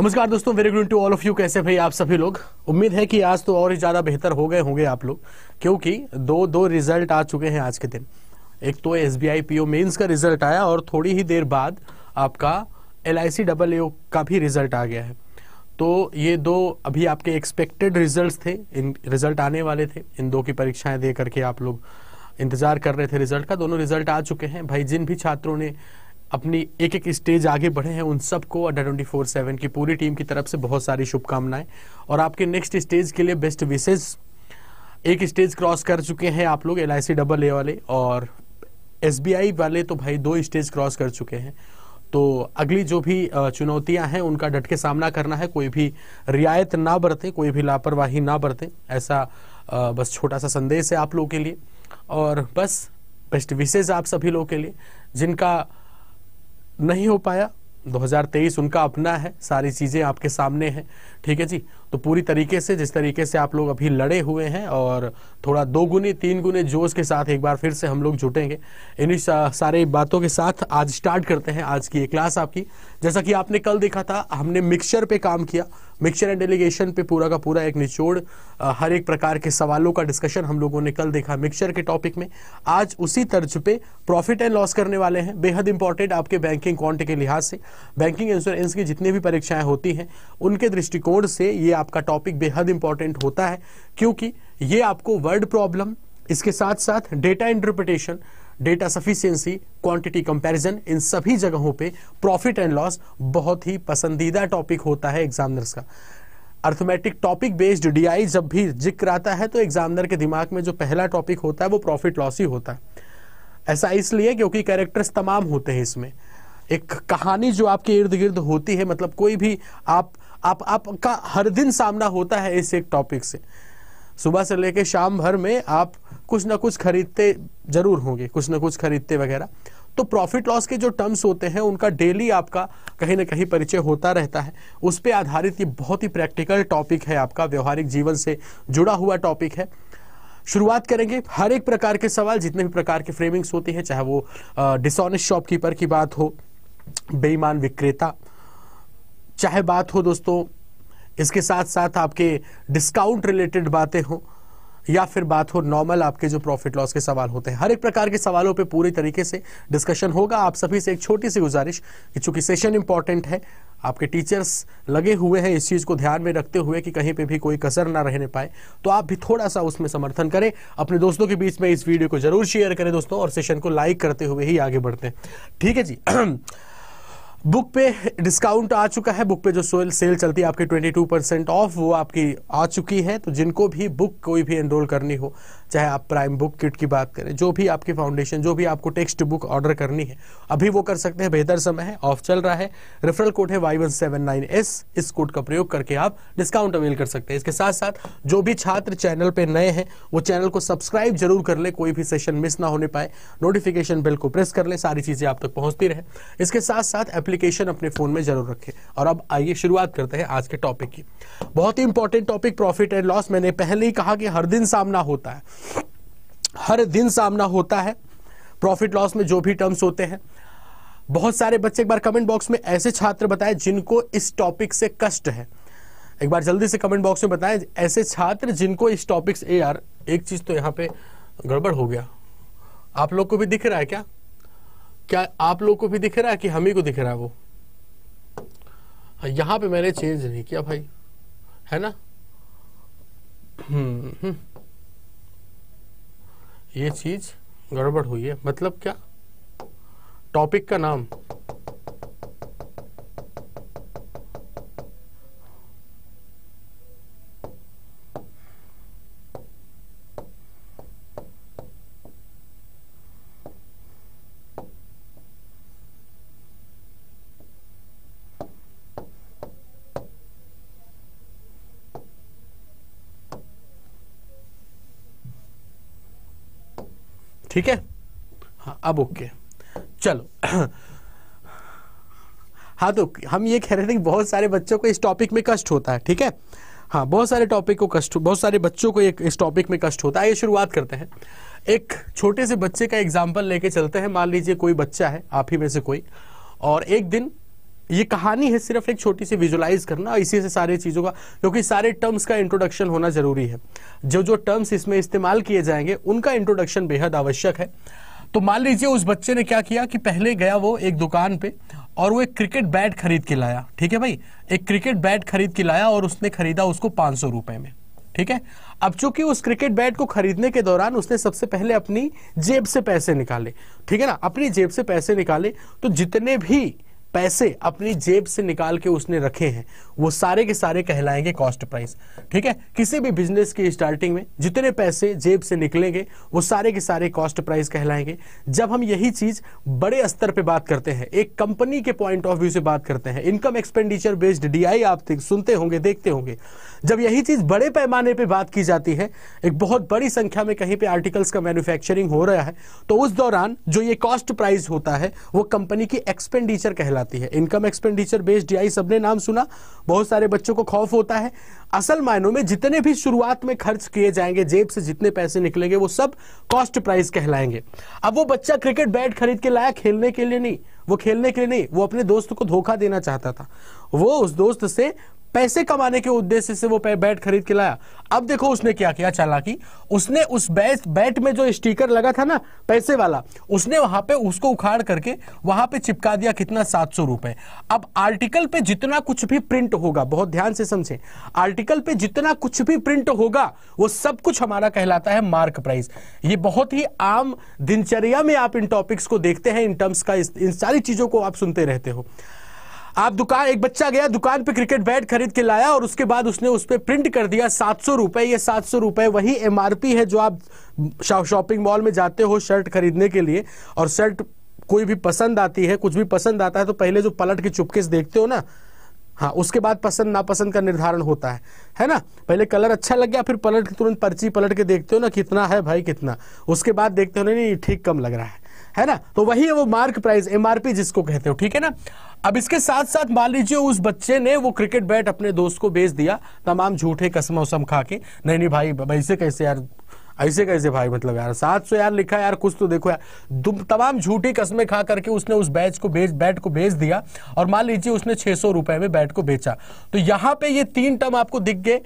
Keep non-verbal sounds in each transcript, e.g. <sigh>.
नमस्कार दोस्तों very good to all of you कैसे भाई आप सभी लोग उम्मीद है कि आज तो और ही ज़्यादा बेहतर हो गए होंगे आप लोग क्योंकि दो दो रिजल्ट आ चुके हैं आज के दिन एक तो S B I P O mains का रिजल्ट आया और थोड़ी ही देर बाद आपका L I C double O का भी रिजल्ट आ गया है तो ये दो अभी आपके एक्सपेक्टेड रिजल्ट थे इन रिजल्ट आने वाले थे इन दो की परीक्षाएं दे करके आप लोग इंतज़ार कर रहे थे रिजल्ट का दोनों रिजल्ट आ चुके हैं भाई जिन भी छात्रों ने अपनी एक एक स्टेज आगे बढ़े हैं उन सबको अंडर ट्वेंटी फोर सेवन की पूरी टीम की तरफ से बहुत सारी शुभकामनाएं और आपके नेक्स्ट स्टेज के लिए बेस्ट विशेष एक स्टेज क्रॉस कर चुके हैं आप लोग एल डबल ए वाले और एस वाले तो भाई दो स्टेज क्रॉस कर चुके हैं तो अगली जो भी चुनौतियां हैं उनका डट के सामना करना है कोई भी रियायत ना बरतें कोई भी लापरवाही ना बरतें ऐसा बस छोटा सा संदेश है आप लोगों के लिए और बस बेस्ट विशेष आप सभी लोगों के लिए जिनका नहीं हो पाया 2023 उनका अपना है सारी चीज़ें आपके सामने हैं ठीक है जी तो पूरी तरीके से जिस तरीके से आप लोग अभी लड़े हुए हैं और थोड़ा दो गुने तीन गुने जोश के साथ एक बार फिर से हम लोग जुटेंगे इन्हीं सारे बातों के साथ आज स्टार्ट करते हैं आज की ये क्लास आपकी जैसा कि आपने कल देखा था हमने मिक्सचर पे काम किया मिक्सचर एंड डेलीगेशन पे पूरा का पूरा एक निचोड़ हर एक प्रकार के सवालों का डिस्कशन हम लोगों ने कल देखा मिक्सचर के टॉपिक में आज उसी तर्ज पे प्रॉफिट एंड लॉस करने वाले हैं बेहद इंपॉर्टेंट आपके बैंकिंग कॉन्ट के लिहाज से बैंकिंग इंश्योरेंस की जितनी भी परीक्षाएं होती हैं उनके दृष्टिकोण कोड से ये आपका टॉपिक बेहद इंपॉर्टेंट होता है क्योंकि ये आपको वर्ड प्रॉब्लम इसके साथ साथ data interpretation data sufficiency quantity comparison इन सभी जगहों पे प्रॉफिट एंड लॉस बहुत ही पसंदीदा टॉपिक होता है एग्जामिनर्स का अर्थमेटिक टॉपिक बेस्ड डीआई जब भी जिक्र आता है तो एग्जामिनर के दिमाग में जो पहला टॉपिक होता है वो प्रॉफिट लॉस ही होता है ऐसा इसलिए क्योंकि कैरेक्टर्स तमाम होते हैं इसमें एक कहानी जो आपके इर्द गिर्द होती है मतलब कोई भी आप आप आपका हर दिन सामना होता है इस एक टॉपिक से सुबह से लेकर शाम भर में आप कुछ ना कुछ खरीदते जरूर होंगे कुछ ना कुछ खरीदते वगैरह तो प्रॉफिट लॉस के जो टर्म्स होते हैं उनका डेली आपका कहीं ना कहीं परिचय होता रहता है उस पर आधारित ये बहुत ही प्रैक्टिकल टॉपिक है आपका व्यवहारिक जीवन से जुड़ा हुआ टॉपिक है शुरुआत करेंगे हर एक प्रकार के सवाल जितने भी प्रकार के फ्रेमिंग्स होती हैं चाहे वो डिसऑनेस्ट शॉपकीपर की बात हो बेईमान विक्रेता चाहे बात हो दोस्तों इसके साथ साथ आपके डिस्काउंट रिलेटेड बातें हों या फिर बात हो नॉर्मल आपके जो प्रॉफिट लॉस के सवाल होते हैं हर एक प्रकार के सवालों पे पूरी तरीके से डिस्कशन होगा आप सभी से एक छोटी सी गुजारिश कि चूंकि सेशन इंपॉर्टेंट है आपके टीचर्स लगे हुए हैं इस चीज़ को ध्यान में रखते हुए कि कहीं पे भी कोई कसर ना रहने पाए तो आप भी थोड़ा सा उसमें समर्थन करें अपने दोस्तों के बीच में इस वीडियो को जरूर शेयर करें दोस्तों और सेशन को लाइक करते हुए ही आगे बढ़ते हैं ठीक है जी <clears throat> बुक पे डिस्काउंट आ चुका है बुक पे जो सोल सेल चलती है आपकी 22 परसेंट ऑफ वो आपकी आ चुकी है तो जिनको भी बुक कोई भी एनरोल करनी हो चाहे आप प्राइम बुक किट की बात करें जो भी आपकी फाउंडेशन जो भी आपको टेक्स्ट बुक ऑर्डर करनी है अभी वो कर सकते हैं बेहतर समय है ऑफ चल रहा है रेफरल कोड है Y one seven nine S इस कोड का प्रयोग करके आप डिस्काउंट अवेल कर सकते हैं इसके साथ साथ जो भी छात्र चैनल पर नए हैं वो चैनल को सब्सक्राइब जरूर कर ले कोई भी सेशन मिस ना होने पाए नोटिफिकेशन बिल को प्रेस कर ले सारी चीज़ें आप तक पहुंचती रहे इसके साथ साथ एप्लीकेशन अपने फ़ोन में जरूर रखें और अब आइए शुरुआत करते हैं आज के टॉपिक की बहुत ही important topic profit and loss मैंने पहले ही कहा कि हर दिन सामना होता है हर दिन सामना होता है प्रॉफिट लॉस में जो भी टर्म्स होते हैं बहुत सारे बच्चे एक बार कमेंट बॉक्स में ऐसे छात्र बताएं जिनको इस टॉपिक से कष्ट है एक बार जल्दी से कमेंट बॉक्स में बताएं ऐसे छात्र जिनको इस टॉपिक से यार एक चीज़ तो यहां पे गड़बड़ हो गया आप लोग को भी दिख रहा है क्या क्या आप लोग को भी दिख रहा है कि हम ही को दिख रहा है वो हाँ, यहां पे मैंने चेंज नहीं किया भाई है ना हम्म, हम्म। ये चीज़ गड़बड़ हुई है मतलब क्या टॉपिक का नाम ठीक है हाँ अब ओके चलो हाँ तो हम ये कह रहे थे कि बहुत सारे बच्चों को इस टॉपिक में कष्ट होता है ठीक है हाँ बहुत सारे टॉपिक को कष्ट बहुत सारे बच्चों को एक इस टॉपिक में कष्ट होता है ये शुरुआत करते हैं एक छोटे से बच्चे का एग्जाम्पल लेके चलते हैं मान लीजिए कोई बच्चा है आप ही में से कोई और एक दिन ये कहानी है सिर्फ एक छोटी सी विजुलाइज करना इसी से सारे चीज़ों का क्योंकि सारे टर्म्स का इंट्रोडक्शन होना जरूरी है जो जो टर्म्स इसमें इस्तेमाल किए जाएंगे उनका इंट्रोडक्शन बेहद आवश्यक है तो मान लीजिए उस बच्चे ने क्या किया कि पहले गया वो एक दुकान पे और वो एक क्रिकेट बैट खरीद के लाया ठीक है भाई एक क्रिकेट बैट खरीद के लाया और उसने खरीदा उसको पांच सौ रुपए में ठीक है अब चूंकि उस क्रिकेट बैट को खरीदने के दौरान उसने सबसे पहले अपनी जेब से पैसे निकाले ठीक है ना अपनी जेब से पैसे निकाले तो जितने भी पैसे अपनी जेब से निकाल के उसने रखे हैं वो सारे के सारे कहलाएंगे कॉस्ट प्राइस ठीक है किसी भी बिजनेस की स्टार्टिंग में जितने पैसे जेब से निकलेंगे वो सारे के सारे कॉस्ट प्राइस कहलाएंगे जब हम यही चीज बड़े स्तर पे बात करते हैं एक कंपनी के पॉइंट ऑफ व्यू से बात करते हैं इनकम एक्सपेंडिचर बेस्ड डीआई आप सुनते होंगे देखते होंगे जब यही चीज बड़े पैमाने पर बात की जाती है एक बहुत बड़ी संख्या में कहीं पर आर्टिकल्स का मैन्युफैक्चरिंग हो रहा है तो उस दौरान जो ये कॉस्ट प्राइस होता है वो कंपनी की एक्सपेंडिचर कहलाती है इनकम एक्सपेंडिचर बेस्ड डीआई सबने नाम सुना बहुत सारे बच्चों को खौफ होता है असल मायनों में जितने भी शुरुआत में खर्च किए जाएंगे जेब से जितने पैसे निकलेंगे वो सब कॉस्ट प्राइस कहलाएंगे अब वो बच्चा क्रिकेट बैट खरीद के लाया खेलने के लिए नहीं वो खेलने के लिए नहीं वो अपने दोस्त को धोखा देना चाहता था वो उस दोस्त से पैसे कमाने के उद्देश्य से वो बैट खरीद के लाया अब देखो उसने क्या किया चालाकी उसने उस बैट बैट में जो स्टिकर लगा था ना पैसे वाला उसने वहां पे उसको उखाड़ करके वहां पे चिपका दिया कितना सात सौ रुपए अब आर्टिकल पे जितना कुछ भी प्रिंट होगा बहुत ध्यान से समझे आर्टिकल पे जितना कुछ भी प्रिंट होगा वो सब कुछ हमारा कहलाता है मार्क प्राइस ये बहुत ही आम दिनचर्या में आप इन टॉपिक्स को देखते हैं इन टर्म्स का इन सारी चीजों को आप सुनते रहते हो आप दुकान एक बच्चा गया दुकान पे क्रिकेट बैट खरीद के लाया और उसके बाद उसने उस पर प्रिंट कर दिया सात सौ रुपये ये सात सौ रुपए वही एमआरपी है जो आप शॉपिंग मॉल में जाते हो शर्ट खरीदने के लिए और शर्ट कोई भी पसंद आती है कुछ भी पसंद आता है तो पहले जो पलट के चुपके से देखते हो ना हाँ उसके बाद पसंद नापसंद का निर्धारण होता है है ना पहले कलर अच्छा लग गया फिर पलट के तुरंत पर्ची पलट के देखते हो ना कितना है भाई कितना उसके बाद देखते हो नहीं ठीक कम लग रहा है है ना तो वही है वो मार्क प्राइस एमआरपी जिसको कहते हो ठीक है ना अब इसके साथ साथ मान लीजिए उस बच्चे ने वो क्रिकेट बैट अपने दोस्त को बेच दिया तमाम झूठे कसम वसम खा के नहीं नहीं भाई ऐसे कैसे यार ऐसे कैसे भाई मतलब यार सात सौ यार लिखा यार कुछ तो देखो यार तमाम झूठी कस्में खा करके उसने उस बैच को बेच बैट को बेच दिया और मान लीजिए उसने छह सौ रुपए में बैट को बेचा तो यहां पे ये तीन टर्म आपको दिख गए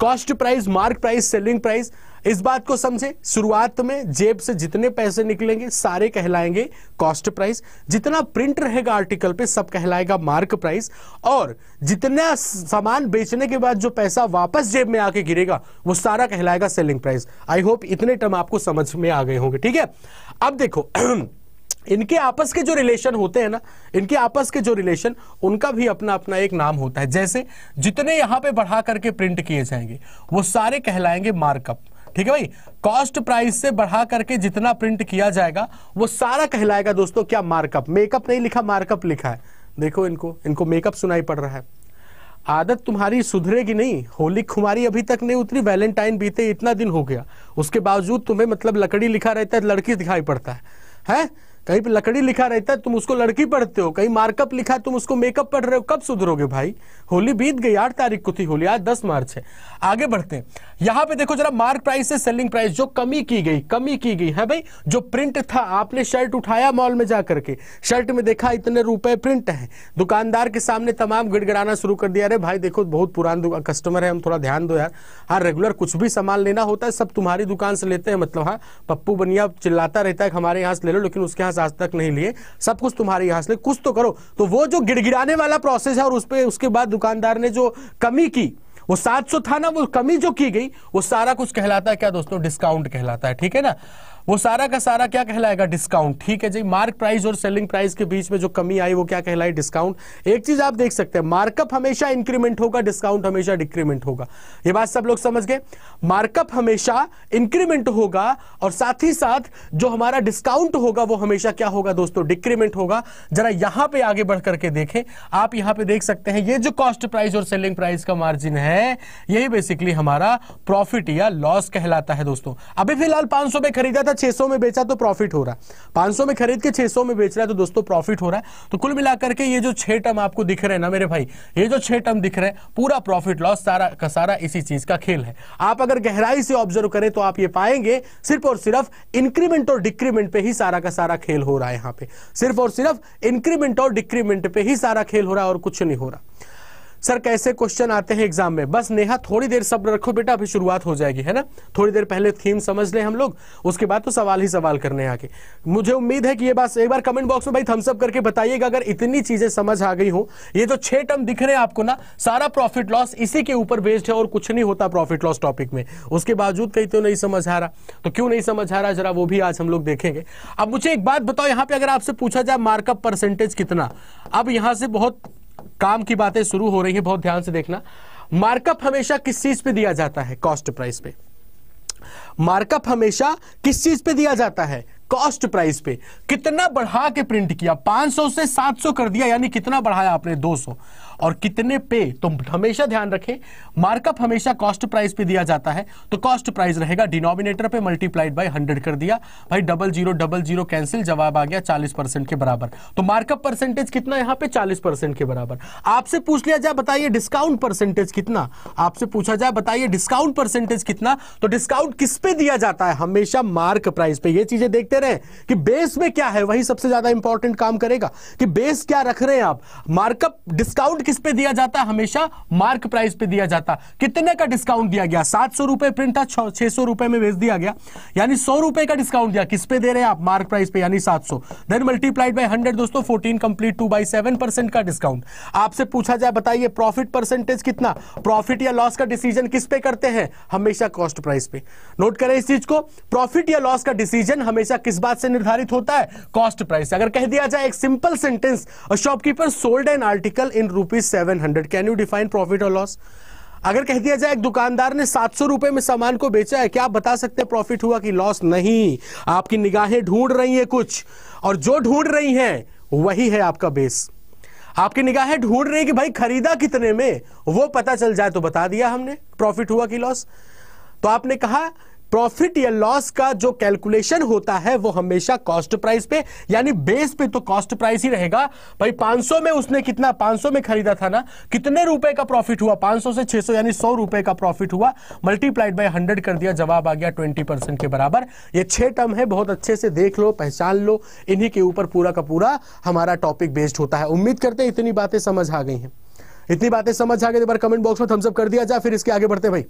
cost price mark price selling price इस बात को समझे शुरुआत में जेब से जितने पैसे निकलेंगे सारे कहलाएंगे कॉस्ट प्राइस जितना प्रिंट रहेगा आर्टिकल पे सब कहलाएगा मार्क प्राइस और जितना सामान बेचने के बाद जो पैसा वापस जेब में आके गिरेगा वो सारा कहलाएगा सेलिंग प्राइस आई होप इतने टर्म आपको समझ में आ गए होंगे ठीक है अब देखो <clears throat> इनके आपस के जो रिलेशन होते हैं ना इनके आपस के जो रिलेशन उनका भी अपना अपना एक नाम होता है जैसे जितने यहां पे बढ़ा करके प्रिंट किए जाएंगे वो सारे कहलाएंगे मार्कअप ठीक है भाई कॉस्ट प्राइस से बढ़ा करके जितना प्रिंट किया जाएगा वो सारा कहलाएगा दोस्तों क्या मार्कअप मेकअप नहीं लिखा मार्कअप लिखा है देखो इनको इनको मेकअप सुनाई पड़ रहा है आदत तुम्हारी सुधरेगी नहीं होली खुमारी अभी तक नहीं उतरी वैलेंटाइन बीते इतना दिन हो गया उसके बावजूद तुम्हें मतलब लकड़ी लिखा रहता है लड़की दिखाई पड़ता है है? कहीं पे लकड़ी लिखा रहता है तुम उसको लड़की पढ़ते हो कहीं मार्कअप लिखा तुम उसको मेकअप पढ़ रहे हो कब सुधरोगे भाई होली बीत गई आठ तारीख को थी होली आज दस मार्च है आगे बढ़ते हैं यहाँ पे देखो जरा मार्क प्राइस से सेलिंग प्राइस जो कमी की गई कमी की गई है भाई जो प्रिंट था आपने शर्ट उठाया मॉल में जा करके शर्ट में देखा इतने रुपए प्रिंट है दुकानदार के सामने तमाम गिड़गड़ाना शुरू कर दिया अरे भाई देखो बहुत पुराना कस्टमर है हम थोड़ा ध्यान दो यार हाँ रेगुलर कुछ भी सामान लेना होता है सब तुम्हारी दुकान से लेते हैं मतलब हाँ पप्पू बनिया चिल्लाता रहता है हमारे यहाँ से ले लो लेकिन उसके यहाँ पास आज तक नहीं लिए सब कुछ तुम्हारे यहाँ से कुछ तो करो तो वो जो गिड़गिड़ाने वाला प्रोसेस है और उस पर उसके बाद दुकानदार ने जो कमी की वो 700 था ना वो कमी जो की गई वो सारा कुछ कहलाता है क्या दोस्तों डिस्काउंट कहलाता है ठीक है ना वो सारा का सारा क्या कहलाएगा डिस्काउंट ठीक है जी मार्क प्राइस और सेलिंग प्राइस के बीच में जो कमी आई वो क्या कहलाई डिस्काउंट एक चीज आप देख सकते हैं मार्कअप हमेशा इंक्रीमेंट होगा डिस्काउंट हमेशा डिक्रीमेंट होगा ये बात सब लोग समझ गए मार्कअप हमेशा इंक्रीमेंट होगा और साथ ही साथ जो हमारा डिस्काउंट होगा वो हमेशा क्या होगा दोस्तों डिक्रीमेंट होगा जरा यहां पर आगे बढ़ करके देखें आप यहां पर देख सकते हैं ये जो कॉस्ट प्राइस और सेलिंग प्राइस का मार्जिन है यही बेसिकली हमारा प्रॉफिट या लॉस कहलाता है दोस्तों अभी फिलहाल पांच में खरीदा था 600 में बेचा तो प्रॉफिट हो रहा है 500 में खरीद के 600 में बेच रहा है तो दोस्तों प्रॉफिट हो रहा है तो कुल मिलाकर के ये जो छह टर्म आपको दिख रहे हैं ना मेरे भाई ये जो छह टर्म दिख रहे हैं पूरा प्रॉफिट लॉस सारा का सारा इसी चीज का खेल है आप अगर गहराई से ऑब्जर्व करें तो आप ये पाएंगे सिर्फ और सिर्फ इंक्रीमेंट और डिक्रीमेंट पे ही सारा का सारा खेल हो रहा है यहाँ पे सिर्फ और सिर्फ इंक्रीमेंट और डिक्रीमेंट पे ही सारा खेल हो रहा है और कुछ नहीं हो रहा सर कैसे क्वेश्चन आते हैं एग्जाम में बस नेहा थोड़ी देर सब रखो बेटा अभी शुरुआत हो जाएगी है ना थोड़ी देर पहले थीम समझ लें हम लोग उसके बाद तो सवाल ही सवाल करने आके मुझे उम्मीद है कि ये बात एक बार कमेंट बॉक्स में भाई थम्सअप करके बताइएगा अगर इतनी चीजें समझ आ गई हो ये जो छह टर्म दिख रहे हैं आपको ना सारा प्रॉफिट लॉस इसी के ऊपर बेस्ड है और कुछ नहीं होता प्रॉफिट लॉस टॉपिक में उसके बावजूद कहीं तो नहीं समझ आ रहा तो क्यों नहीं समझ आ रहा जरा वो भी आज हम लोग देखेंगे अब मुझे एक बात बताओ यहाँ पे अगर आपसे पूछा जाए मार्कअप परसेंटेज कितना अब यहां से बहुत काम की बातें शुरू हो रही है बहुत ध्यान से देखना मार्कअप हमेशा किस चीज पे दिया जाता है कॉस्ट प्राइस पे मार्कअप हमेशा किस चीज पे दिया जाता है कॉस्ट प्राइस पे कितना बढ़ा के प्रिंट किया 500 से 700 कर दिया यानी कितना बढ़ाया आपने 200 और कितने पे तो हमेशा ध्यान रखें मार्कअप हमेशा कॉस्ट प्राइस पे दिया जाता है तो कॉस्ट प्राइस रहेगा डिनोमिनेटर पे मल्टीप्लाइड बाय हंड्रेड कर दिया भाई double zero double zero cancel जवाब आ गया चालीस परसेंट के बराबर तो मार्कअप परसेंटेज कितना यहां पे चालीस परसेंट के बराबर आपसे पूछ लिया जाए बताइए डिस्काउंट परसेंटेज कितना आपसे पूछा जाए बताइए डिस्काउंट परसेंटेज कितना तो डिस्काउंट किस पे दिया जाता है हमेशा मार्क प्राइस पे ये चीजें देखते रहे कि बेस में क्या है वही सबसे ज्यादा इंपॉर्टेंट काम करेगा कि बेस क्या रख रहे हैं आप मार्कअप डिस्काउंट किस पे दिया जाता हमेशा मार्क प्राइस पे दिया जाता कितने का डिस्काउंट दिया गया सात सौ रुपए प्रिंट था छह सौ रुपए में बेच दिया गया यानी सौ रुपए का डिस्काउंट दिया किस पे दे रहे हैं आप मार्क प्राइस पे यानी सात सौ देन मल्टीप्लाइड बाई हंड्रेड दोस्तों fourteen complete two by seven percent का डिस्काउंट आपसे पूछा जाए बताइए प्रॉफिट परसेंटेज कितना प्रॉफिट या लॉस का डिसीजन किस पे करते हैं हमेशा कॉस्ट प्राइस पे नोट करें इस चीज को प्रॉफिट या लॉस का डिसीजन हमेशा किस बात से निर्धारित होता है कॉस्ट प्राइस अगर कह दिया जाए एक simple sentence shopkeeper sold an article in rupee rupees seven hundred can you define profit और लॉस अगर कह दिया जाए एक दुकानदार ने सात सौ रुपए में सामान को बेचा है क्या आप बता सकते हैं प्रॉफिट हुआ कि लॉस नहीं आपकी निगाहें ढूंढ रही है कुछ और जो ढूंढ रही हैं वही है आपका बेस आपकी निगाहें ढूंढ रही है कि भाई खरीदा कितने में वो पता चल जाए तो बता दिया हमने प्रॉफिट हुआ कि लॉस तो आपने कहा प्रॉफिट या लॉस का जो कैलकुलेशन होता है वो हमेशा कॉस्ट प्राइस पे यानी बेस पे तो कॉस्ट प्राइस ही रहेगा भाई 500 में उसने कितना 500 में खरीदा था ना कितने रुपए का प्रॉफिट हुआ 500 से 600 यानी 100 रुपए का प्रॉफिट हुआ मल्टीप्लाइड बाय 100 कर दिया जवाब आ गया 20 परसेंट के बराबर ये छह टर्म है बहुत अच्छे से देख लो पहचान लो इन्हीं के ऊपर पूरा का पूरा हमारा टॉपिक बेस्ड होता है उम्मीद करते हैं इतनी बातें समझ आ गई हैं इतनी बातें समझ आ गई तो बार कमेंट बॉक्स में थम्सअप कर दिया जाए फिर इसके आगे बढ़ते भाई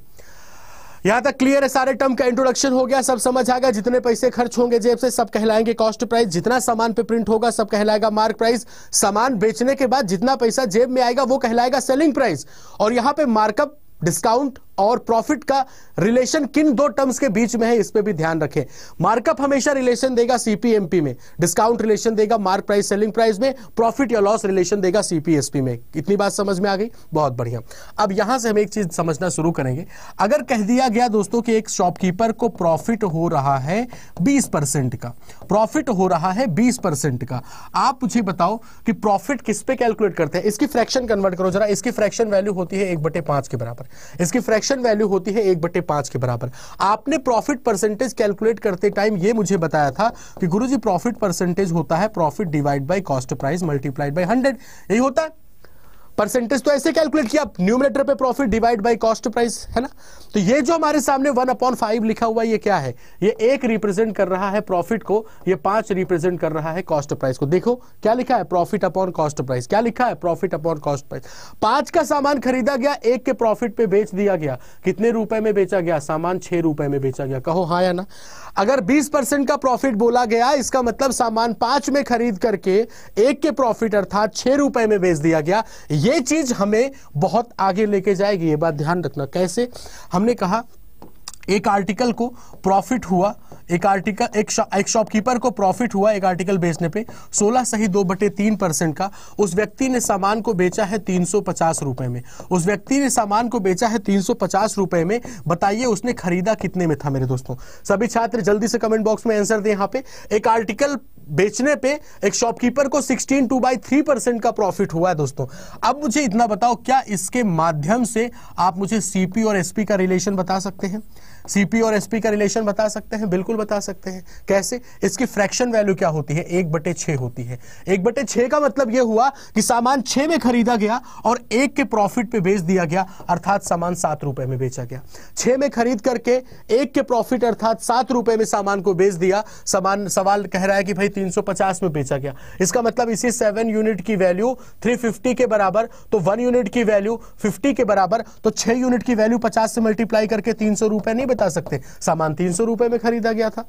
यहां तक क्लियर है सारे टर्म का इंट्रोडक्शन हो गया सब समझ आ गया जितने पैसे खर्च होंगे जेब से सब कहलाएंगे कॉस्ट प्राइस जितना सामान पे प्रिंट होगा सब कहलाएगा मार्क प्राइस सामान बेचने के बाद जितना पैसा जेब में आएगा वो कहलाएगा सेलिंग प्राइस और यहां पे मार्कअप डिस्काउंट और प्रॉफिट का रिलेशन किन दो टर्म्स के बीच में है इस पर भी ध्यान रखें मार्कअप हमेशा रिलेशन देगा सीपीएमपी में डिस्काउंट रिलेशन देगा मार्क प्राइस सेलिंग प्राइस में प्रॉफिट या लॉस रिलेशन देगा सीपीएसपी में इतनी बात समझ में आ गई बहुत बढ़िया अब यहां से हम एक चीज समझना शुरू करेंगे अगर कह दिया गया दोस्तों की एक शॉपकीपर को प्रॉफिट हो रहा है बीस का प्रॉफिट हो रहा है बीस का आप मुझे बताओ कि प्रॉफिट किस पे कैलकुलेट करते हैं इसकी फ्रैक्शन कन्वर्ट करो जरा इसकी फ्रैक्शन वैल्यू होती है एक बटे के बराबर इसकी फ्रैक्शन ट्रांजेक्शन वैल्यू होती है एक बटे पांच के बराबर आपने प्रॉफिट परसेंटेज कैलकुलेट करते टाइम ये मुझे बताया था कि गुरुजी प्रॉफिट परसेंटेज होता है profit divide by cost price multiplied by hundred यही होता है परसेंटेज तो ऐसे कैलकुलेट किया न्यूमिनेटर पे profit divide by cost price है ना तो ये जो हमारे सामने वन अपॉन फाइव लिखा हुआ ये क्या है ये एक रिप्रेजेंट कर रहा है प्रॉफिट को ये पांच रिप्रेजेंट कर रहा है कॉस्ट प्राइस को देखो क्या लिखा है प्रॉफिट अपॉन कॉस्ट प्राइस क्या लिखा है प्रॉफिट अपॉन कॉस्ट प्राइस पांच का सामान खरीदा गया एक के प्रॉफिट पे बेच दिया गया कितने रुपए में बेचा गया सामान छह रुपए में बेचा गया कहो हाँ या ना अगर 20 परसेंट का प्रॉफिट बोला गया इसका मतलब सामान पांच में खरीद करके एक के प्रॉफिट अर्थात छह रुपए में बेच दिया गया यह चीज हमें बहुत आगे लेके जाएगी ये बात ध्यान रखना कैसे हमने कहा एक आर्टिकल को प्रॉफिट हुआ एक आर्टिकल एक शा, एक शॉपकीपर को प्रॉफिट हुआ एक आर्टिकल बेचने पे 16 सही दो बटे तीन परसेंट का उस व्यक्ति ने सामान को बेचा है तीन सौ रुपए में उस व्यक्ति ने सामान को बेचा है तीन सौ रुपए में बताइए उसने खरीदा कितने में था मेरे दोस्तों सभी छात्र जल्दी से कमेंट बॉक्स में आंसर दें यहाँ पे एक आर्टिकल बेचने पे एक शॉपकीपर को 16 टू बाई थ्री परसेंट का प्रॉफिट हुआ है दोस्तों अब मुझे इतना बताओ क्या इसके माध्यम से आप मुझे सीपी और एसपी का रिलेशन बता सकते हैं सीपी और एसपी का रिलेशन बता सकते हैं बिल्कुल बता सकते हैं कैसे इसकी फ्रैक्शन वैल्यू क्या होती है एक बटे छः होती है एक बटे छः का मतलब यह हुआ कि सामान छः में खरीदा गया और एक के प्रॉफिट पे बेच दिया गया अर्थात सामान सात रुपए में बेचा गया छः में खरीद करके एक के प्रॉफिट अर्थात सात रुपए में सामान को बेच दिया सामान सवाल कह रहा है कि भाई 350 में बेचा गया इसका मतलब इसी सेवन यूनिट की वैल्यू 350 के बराबर तो वन यूनिट की वैल्यू 50 के बराबर तो छह यूनिट की वैल्यू 50 से मल्टीप्लाई करके तीन सौ नहीं बता सकते सामान तीन सौ में खरीदा गया था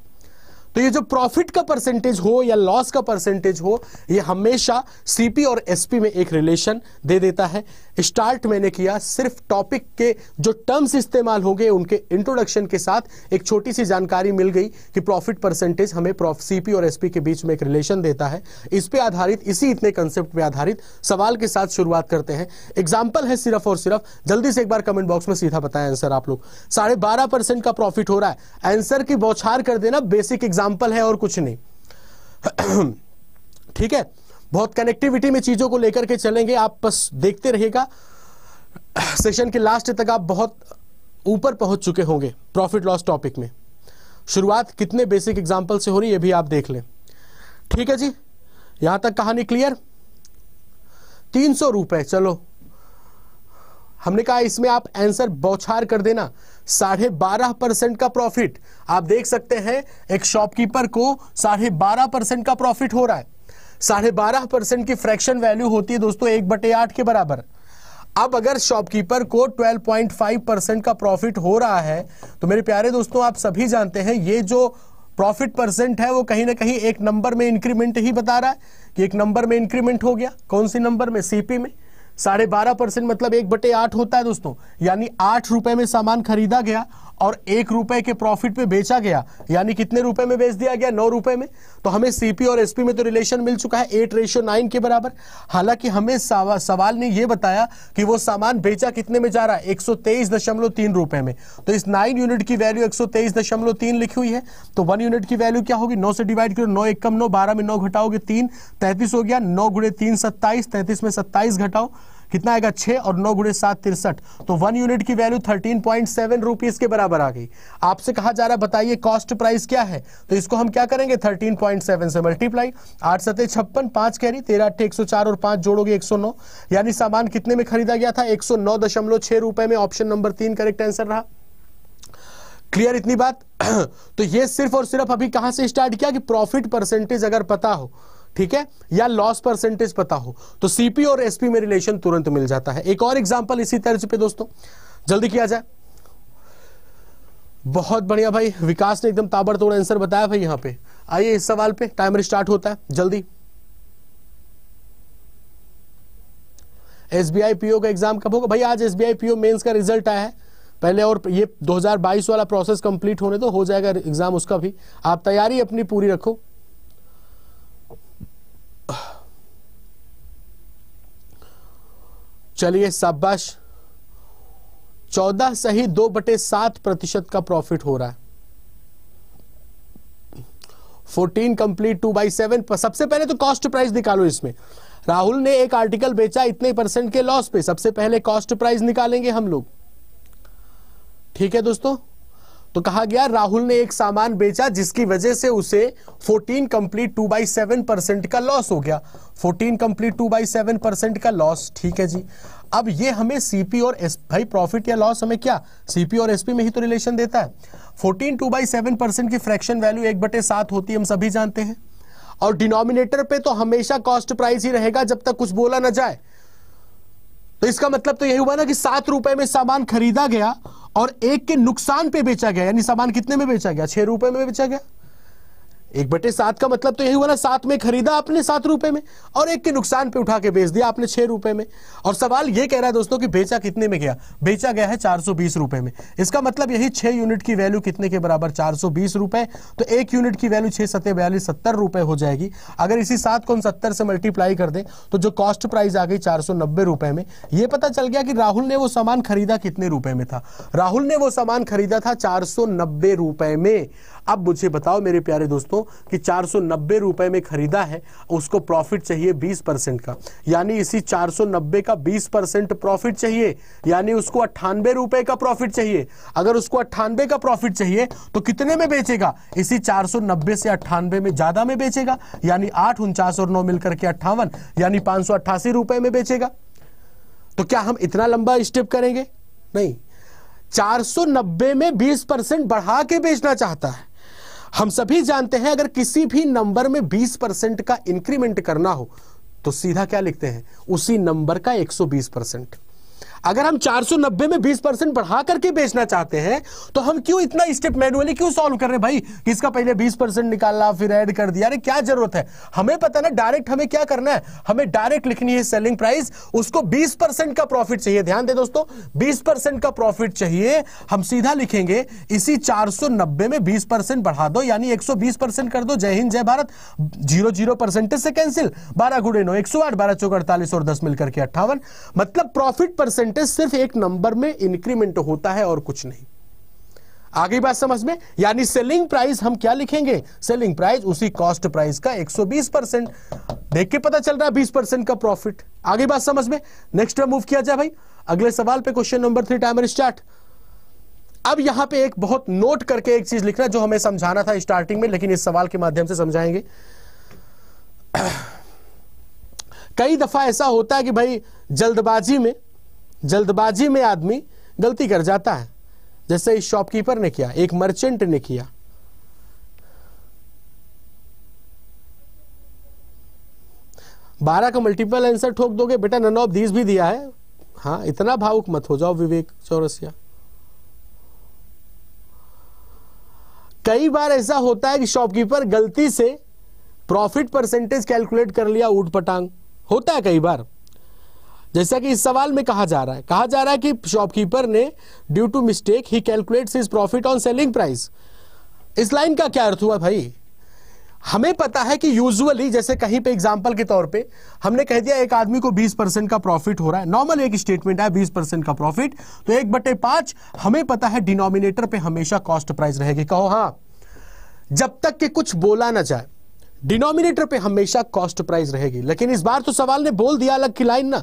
तो ये जो प्रॉफिट का परसेंटेज हो या लॉस का परसेंटेज हो ये हमेशा सीपी और एसपी में एक रिलेशन दे देता है स्टार्ट मैंने किया सिर्फ टॉपिक के जो टर्म्स इस्तेमाल हो गए उनके इंट्रोडक्शन के साथ एक छोटी सी जानकारी मिल गई कि प्रॉफिट परसेंटेज हमें सीपी और एसपी के बीच में एक रिलेशन देता है इस पर आधारित इसी इतने कंसेप्ट पे आधारित सवाल के साथ शुरुआत करते हैं एग्जाम्पल है सिर्फ और सिर्फ जल्दी से एक बार कमेंट बॉक्स में सीधा बताएं आंसर आप लोग साढ़े का प्रॉफिट हो रहा है आंसर की बौछार कर देना बेसिक एग्जाम एग्जाम्पल है और कुछ नहीं ठीक है बहुत कनेक्टिविटी में चीजों को लेकर के चलेंगे आप बस देखते रहेगा सेशन के लास्ट तक आप बहुत ऊपर पहुंच चुके होंगे प्रॉफिट लॉस टॉपिक में शुरुआत कितने बेसिक एग्जाम्पल से हो रही है भी आप देख लें ठीक है जी यहां तक कहानी क्लियर तीन सौ रुपए चलो हमने कहा इसमें आप आंसर बौछार कर देना साढ़े बारह परसेंट का प्रॉफिट आप देख सकते हैं एक शॉपकीपर को साढ़े बारह परसेंट का प्रॉफिट हो रहा है साढ़े बारह परसेंट की फ्रैक्शन वैल्यू होती है दोस्तों एक बटे आठ के बराबर अब अगर शॉपकीपर को 12.5 परसेंट का प्रॉफिट हो रहा है तो मेरे प्यारे दोस्तों आप सभी जानते हैं ये जो प्रॉफिट परसेंट है वो कहीं ना कहीं एक नंबर में इंक्रीमेंट ही बता रहा है कि एक नंबर में इंक्रीमेंट हो गया कौन सी नंबर में सीपी में साढ़े बारह परसेंट मतलब एक बटे आठ होता है दोस्तों यानी आठ रुपए में सामान खरीदा गया और एक रुपए के प्रॉफिट पे बेचा गया यानी कितने रुपए में बेच दिया गया नौ रुपए में तो हमें सीपी और एसपी में तो रिलेशन मिल चुका है एट रेशियो नाइन के बराबर हालांकि हमें सवाल ने यह बताया कि वो सामान बेचा कितने में जा रहा है एक सौ तेईस दशमलव तीन रुपए में तो इस नाइन यूनिट की वैल्यू एक सौ तेईस दशमलव तीन लिखी हुई है तो वन यूनिट की वैल्यू क्या होगी नौ से डिवाइड करो नौ एक कम नौ बारह में नौ घटाओगे तीन तैतीस हो गया नौ गुड़े तीन सत्ताईस तैतीस में सत्ताईस घटाओ कितना आएगा छह और नौ गुड़े सात तिरसठ तो वन यूनिट की value thirteen point seven rupees के बराबर आ गई आपसे कहा जा रहा है बताइए कॉस्ट प्राइस क्या है तो इसको हम क्या करेंगे थर्टीन पॉइंट सेवन से मल्टीप्लाई आठ सत्य छप्पन पाँच कैरी तेरह अट्ठे एक सौ चार और पांच जोड़ोगे एक सौ नौ यानी सामान कितने में खरीदा गया था एक सौ नौ दशमलव छह रुपए में ऑप्शन नंबर तीन करेक्ट आंसर रहा क्लियर इतनी बात <clears throat> तो ये सिर्फ और सिर्फ अभी कहां से स्टार्ट किया कि प्रॉफिट परसेंटेज अगर पता हो ठीक है या लॉस परसेंटेज पता हो तो सीपी और एसपी में रिलेशन तुरंत मिल जाता है एक और एग्जाम्पल इसी तरह पे दोस्तों जल्दी किया जाए बहुत बढ़िया भाई विकास ने एकदम ताबड़तोड़ आंसर बताया भाई यहां पे आइए इस सवाल पे टाइमर स्टार्ट होता है जल्दी एसबीआई पीओ का एग्जाम कब होगा भाई आज एसबीआई पीओ मेंस का रिजल्ट आया है पहले और ये 2022 वाला प्रोसेस कंप्लीट होने तो हो जाएगा एग्जाम उसका भी आप तैयारी अपनी पूरी रखो चलिए शाबाश चौदह सही दो बटे सात प्रतिशत का प्रॉफिट हो रहा है fourteen complete two by seven सबसे पहले तो कॉस्ट प्राइस निकालो इसमें राहुल ने एक आर्टिकल बेचा इतने परसेंट के लॉस पे सबसे पहले कॉस्ट प्राइस निकालेंगे हम लोग ठीक है दोस्तों तो कहा गया राहुल ने एक सामान बेचा जिसकी वजह से उसे 14 कंप्लीट 2 बाई सेवन परसेंट का लॉस हो गया 14 कंप्लीट 2 बाई सेवन परसेंट का लॉस ठीक है जी अब ये हमें सीपी और एस भाई प्रॉफिट या लॉस हमें क्या सीपी और एसपी में ही तो रिलेशन देता है 14 2 बाई सेवन परसेंट की फ्रैक्शन वैल्यू एक बटे सात होती है हम सभी जानते हैं और डिनोमिनेटर पे तो हमेशा कॉस्ट प्राइस ही रहेगा जब तक कुछ बोला ना जाए तो इसका मतलब तो यही हुआ ना कि सात रुपए में सामान खरीदा गया और एक के नुकसान पे बेचा गया यानी सामान कितने में बेचा गया छह रुपए में बेचा गया एक बटे सात का मतलब तो यही हुआ ना सात में खरीदा आपने सात रुपए में और एक के नुकसान पे उठा के बेच दिया आपने छह रुपए में और सवाल ये कह रहा है दोस्तों कि बेचा कितने में गया बेचा गया है चार सौ बीस रुपए में इसका मतलब यही छह यूनिट की वैल्यू कितने के बराबर चार सौ बीस रुपए तो एक यूनिट की वैल्यू छह सत्य बयालीस सत्तर रुपए हो जाएगी अगर इसी सात को हम सत्तर से मल्टीप्लाई कर दें तो जो कॉस्ट प्राइस आ गई चार सौ नब्बे रुपए में यह पता चल गया कि राहुल ने वो सामान खरीदा कितने रुपए में था राहुल ने वो सामान खरीदा था चार सौ नब्बे रुपए में अब मुझे बताओ मेरे प्यारे दोस्तों कि चार रुपए में खरीदा है उसको प्रॉफिट चाहिए 20 परसेंट का यानी इसी चार का 20 परसेंट प्रॉफिट चाहिए यानी उसको अट्ठानबे रुपए का प्रॉफिट चाहिए अगर उसको अट्ठानबे का प्रॉफिट चाहिए तो कितने में बेचेगा इसी चार से अट्ठानबे में ज्यादा में बेचेगा यानी आठ उनचास और नौ मिलकर के अट्ठावन यानी पांच रुपए में बेचेगा तो क्या हम इतना लंबा स्टेप करेंगे नहीं 490 में 20 परसेंट बढ़ा के बेचना चाहता है हम सभी जानते हैं अगर किसी भी नंबर में 20 परसेंट का इंक्रीमेंट करना हो तो सीधा क्या लिखते हैं उसी नंबर का 120 परसेंट अगर हम 490 में 20 परसेंट बढ़ा करके बेचना चाहते हैं तो हम क्यों इतना स्टेप मैनुअली क्यों सॉल्व कर रहे हैं भाई किसका पहले 20 परसेंट निकालना फिर ऐड कर दिया अरे क्या जरूरत है हमें पता ना डायरेक्ट हमें क्या करना है हमें डायरेक्ट लिखनी है सेलिंग प्राइस उसको बीस का प्रॉफिट चाहिए ध्यान दे दोस्तों बीस का प्रॉफिट चाहिए हम सीधा लिखेंगे इसी चार में बीस बढ़ा दो यानी एक कर दो जय हिंद जय भारत जीरो जीरो परसेंटेज से कैंसिल बारह गुड़े नो एक सौ आठ बारह चौक अड़तालीस और दस मिलकर के अट्ठावन मतलब प्रॉफिट परसेंट परसेंटेज सिर्फ एक नंबर में इंक्रीमेंट होता है और कुछ नहीं आगे बात समझ में यानी सेलिंग प्राइस हम क्या लिखेंगे सेलिंग प्राइस उसी कॉस्ट प्राइस का 120 परसेंट देख के पता चल रहा है 20 परसेंट का प्रॉफिट आगे बात समझ में नेक्स्ट मूव किया जाए भाई अगले सवाल पे question number three timer start अब यहां पे एक बहुत नोट करके एक चीज लिखना जो हमें समझाना था स्टार्टिंग में लेकिन इस सवाल के माध्यम से समझाएंगे कई दफा ऐसा होता है कि भाई जल्दबाजी में जल्दबाजी में आदमी गलती कर जाता है जैसे इस शॉपकीपर ने किया एक मर्चेंट ने किया बारह का मल्टीपल आंसर ठोक दोगे बेटा नन ऑफ दीज भी दिया है हाँ इतना भावुक मत हो जाओ विवेक चौरसिया कई बार ऐसा होता है कि शॉपकीपर गलती से प्रॉफिट परसेंटेज कैलकुलेट कर लिया ऊट पटांग होता है कई बार जैसा कि इस सवाल में कहा जा रहा है कहा जा रहा है कि शॉपकीपर ने due to mistake he calculates his profit on selling price इस लाइन का क्या अर्थ हुआ भाई हमें पता है कि यूजुअली जैसे कहीं पे एग्जाम्पल के तौर पे हमने कह दिया एक आदमी को 20 परसेंट का प्रॉफिट हो रहा है नॉर्मल एक स्टेटमेंट है 20 परसेंट का प्रॉफिट तो एक बटे पांच हमें पता है डिनोमिनेटर पे हमेशा कॉस्ट प्राइस रहेगी कहो हां जब तक कि कुछ बोला ना जाए डिनोमिनेटर पे हमेशा कॉस्ट प्राइस रहेगी लेकिन इस बार तो सवाल ने बोल दिया अलग की लाइन ना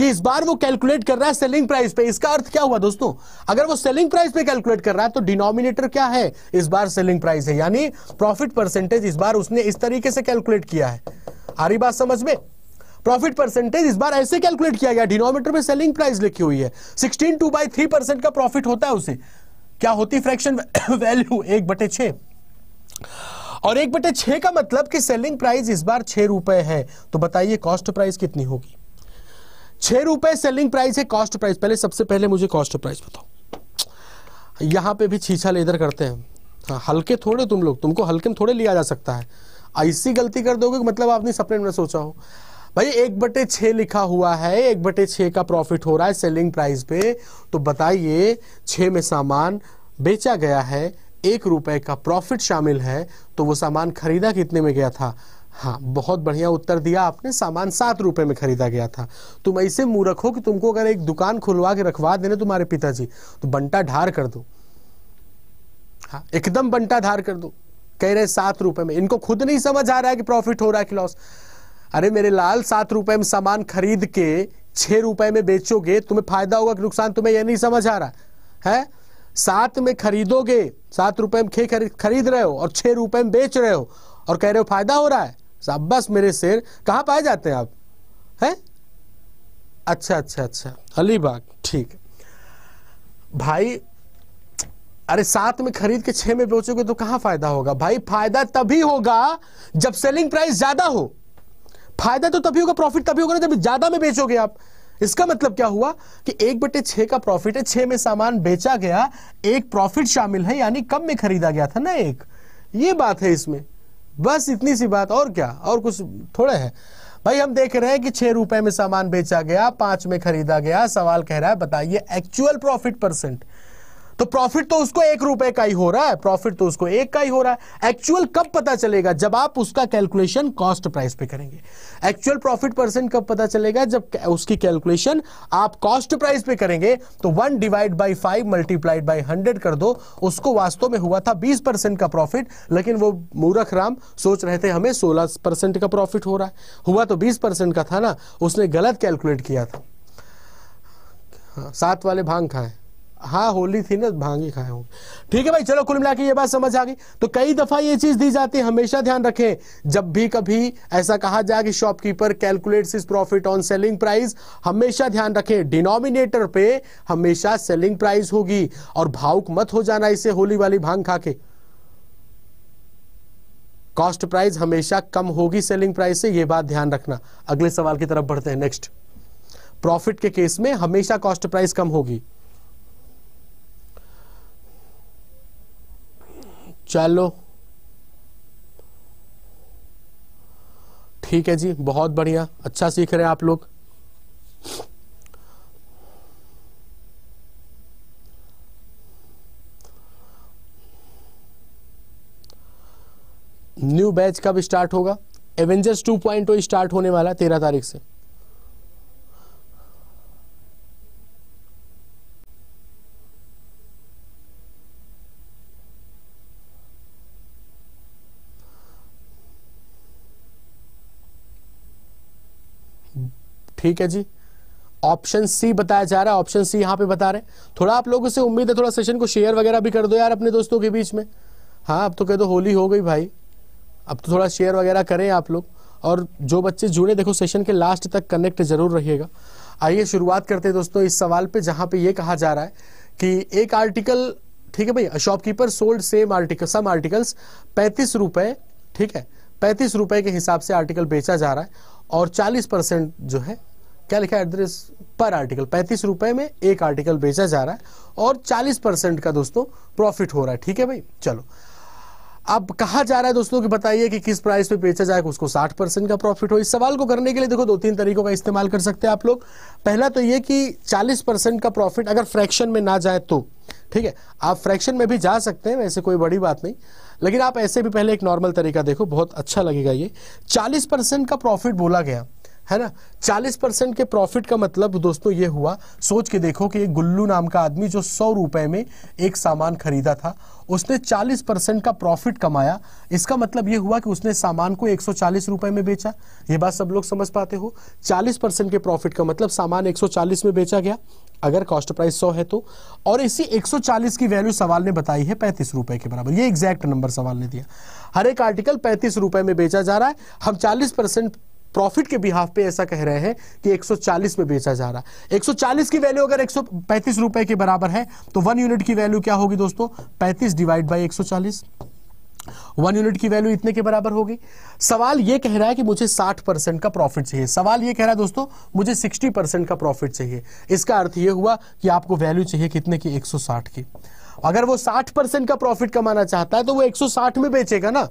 कि इस बार वो कैलकुलेट कर रहा है सेलिंग प्राइस पे इसका अर्थ क्या हुआ दोस्तों अगर वो सेलिंग प्राइस पे कैलकुलेट कर रहा है तो डिनोमिनेटर क्या है इस बार सेलिंग प्राइस है यानी प्रॉफिट परसेंटेज इस बार उसने इस तरीके से कैलकुलेट किया है आ रही बात समझ में प्रॉफिट परसेंटेज इस बार ऐसे कैलकुलेट किया गया डिनोमीटर में सेलिंग प्राइस लिखी हुई है sixteen two by three percent का प्रॉफिट होता है उसे क्या होती फ्रैक्शन <coughs> वैल्यू एक बटे छे और एक बटे छे का मतलब कि सेलिंग प्राइस इस बार छह रुपए है तो बताइए कॉस्ट प्राइस कितनी होगी छह रुपए सेलिंग प्राइस है कॉस्ट प्राइस पहले सबसे पहले मुझे कॉस्ट प्राइस बताओ यहां पे भी छीछा लेदर करते हैं हाँ हल्के थोड़े तुम लोग तुमको हल्के में थोड़े लिया जा सकता है ऐसी गलती कर दोगे मतलब आपने सपने में सोचा हो भाई एक बटे छः लिखा हुआ है एक बटे छः का प्रॉफिट हो रहा है सेलिंग प्राइस पे तो बताइए छ में सामान बेचा गया है एक रुपए का प्रॉफिट शामिल है तो वो सामान खरीदा कितने में गया था हाँ बहुत बढ़िया उत्तर दिया आपने सामान सात रुपए में खरीदा गया था तुम ऐसे मुंह रखो कि तुमको अगर एक दुकान खुलवा के रखवा देने तुम्हारे पिताजी तो बंटा ढार कर दो हाँ एकदम बंटा ढार कर दो कह रहे सात रुपए में इनको खुद नहीं समझ आ रहा है कि प्रॉफिट हो रहा है कि लॉस अरे मेरे लाल सात रुपए में सामान खरीद के छह रुपए में बेचोगे तुम्हें फायदा होगा कि नुकसान तुम्हें यह नहीं समझ आ रहा है सात में खरीदोगे सात रुपए में खे खरीद रहे हो और छह रुपए में बेच रहे हो और कह रहे हो फायदा हो रहा है साहब बस मेरे शेर कहाँ पाए जाते हैं आप हैं अच्छा अच्छा अच्छा अलीबाग ठीक भाई अरे सात में खरीद के छह में बेचोगे तो कहां फायदा होगा भाई फायदा तभी होगा जब सेलिंग प्राइस ज्यादा हो फायदा तो तभी होगा प्रॉफिट तभी होगा ना जब ज्यादा में बेचोगे आप इसका मतलब क्या हुआ कि एक बटे छह का प्रॉफिट है छह में सामान बेचा गया एक प्रॉफिट शामिल है यानी कम में खरीदा गया था ना एक ये बात है इसमें बस इतनी सी बात और क्या और कुछ थोड़े है भाई हम देख रहे हैं कि छह रुपए में सामान बेचा गया पांच में खरीदा गया सवाल कह रहा है बताइए एक्चुअल प्रॉफिट परसेंट तो प्रॉफिट तो उसको एक रुपए का ही हो रहा है प्रॉफिट तो उसको एक का ही हो रहा है एक्चुअल कब पता चलेगा जब आप उसका कैलकुलेशन कॉस्ट प्राइस पे करेंगे एक्चुअल प्रॉफिट परसेंट कब पता चलेगा जब उसकी कैलकुलेशन आप कॉस्ट प्राइस पे करेंगे तो one divide by five multiplied by hundred कर दो उसको वास्तव में हुआ था बीस परसेंट का प्रॉफिट लेकिन वो मूरख राम सोच रहे थे हमें सोलह परसेंट का प्रॉफिट हो रहा है हुआ तो बीस परसेंट का था ना उसने गलत कैलकुलेट किया था हाँ, सात वाले भांग खाए हाँ होली थी ना भांगी खाए होंगे ठीक है भाई चलो कुल मिला के ये बात समझ आ गई तो कई दफा ये चीज दी जाती है हमेशा ध्यान रखें जब भी कभी ऐसा कहा जाए कि shopkeeper calculate is profit on selling price हमेशा ध्यान रखें डिनोमिनेटर पे हमेशा सेलिंग प्राइस होगी और भावुक मत हो जाना इसे होली वाली भांग खा के कॉस्ट प्राइस हमेशा कम होगी सेलिंग प्राइस से यह बात ध्यान रखना अगले सवाल की तरफ बढ़ते हैं नेक्स्ट प्रॉफिट के केस में हमेशा कॉस्ट प्राइस कम होगी चलो ठीक है जी बहुत बढ़िया अच्छा सीख रहे हैं आप लोग न्यू बैच कब स्टार्ट होगा एवेंजर्स 2.0 स्टार्ट होने वाला है तेरह तारीख से ठीक है जी ऑप्शन सी बताया जा रहा है ऑप्शन सी यहाँ पे बता रहे हैं थोड़ा आप लोगों से उम्मीद है थोड़ा सेशन को शेयर वगैरह भी कर दो यार अपने दोस्तों के बीच में हाँ अब तो कह दो होली हो गई भाई अब तो थोड़ा शेयर वगैरह करें आप लोग और जो बच्चे जुड़े देखो सेशन के लास्ट तक कनेक्ट जरूर रहिएगा आइए शुरुआत करते हैं दोस्तों इस सवाल पे जहां पे ये कहा जा रहा है कि एक आर्टिकल ठीक है भाई shopkeeper sold same article some articles पैंतीस रुपए ठीक है पैंतीस रुपए के हिसाब से आर्टिकल बेचा जा रहा है और चालीस परसेंट जो है क्या लिखा है एड्रेस पर आर्टिकल पैंतीस रुपए में एक आर्टिकल बेचा जा रहा है और चालीस परसेंट का दोस्तों प्रॉफिट हो रहा है ठीक है भाई चलो अब कहा जा रहा है दोस्तों कि बताइए कि किस प्राइस पे बेचा जाए उसको 60 परसेंट का प्रॉफिट हो इस सवाल को करने के लिए देखो दो तीन तरीकों का इस्तेमाल कर सकते हैं आप लोग पहला तो ये कि 40 परसेंट का प्रॉफिट अगर फ्रैक्शन में ना जाए तो ठीक है आप फ्रैक्शन में भी जा सकते हैं वैसे कोई बड़ी बात नहीं लेकिन आप ऐसे भी पहले एक नॉर्मल तरीका देखो बहुत अच्छा लगेगा ये चालीस का प्रॉफिट बोला गया है ना 40 परसेंट के प्रॉफिट का मतलब दोस्तों ये हुआ सोच के देखो कि एक गुल्लू नाम का आदमी जो सौ रुपए में एक सामान खरीदा था उसने 40 परसेंट का प्रॉफिट कमाया इसका मतलब ये हुआ कि उसने सामान को 140 रुपए में बेचा ये बात सब लोग समझ पाते हो 40 परसेंट के प्रॉफिट का मतलब सामान 140 में बेचा गया अगर कॉस्ट प्राइस सौ है तो और इसी चालीस की वैल्यू सवाल ने बताई है पैंतीस रुपए के बराबर ये एग्जैक्ट नंबर सवाल ने दिया हर एक आर्टिकल पैंतीस रुपए में बेचा जा रहा है हम चालीस परसेंट प्रॉफिट के बिहाफ पे ऐसा कह रहे हैं कि 140 में बेचा जा रहा है 140 की वैल्यू अगर एक रुपए के बराबर है तो वन यूनिट की वैल्यू क्या होगी दोस्तों 35 डिवाइड बाई 140 वन यूनिट की वैल्यू इतने के बराबर होगी सवाल यह कह रहा है कि मुझे 60 परसेंट का प्रॉफिट चाहिए सवाल यह कह रहा है दोस्तों मुझे 60 परसेंट का प्रॉफिट चाहिए इसका अर्थ यह हुआ कि आपको वैल्यू चाहिए कितने की 160 की अगर वो 60 परसेंट का प्रॉफिट कमाना चाहता है तो वो 160 में बेचेगा ना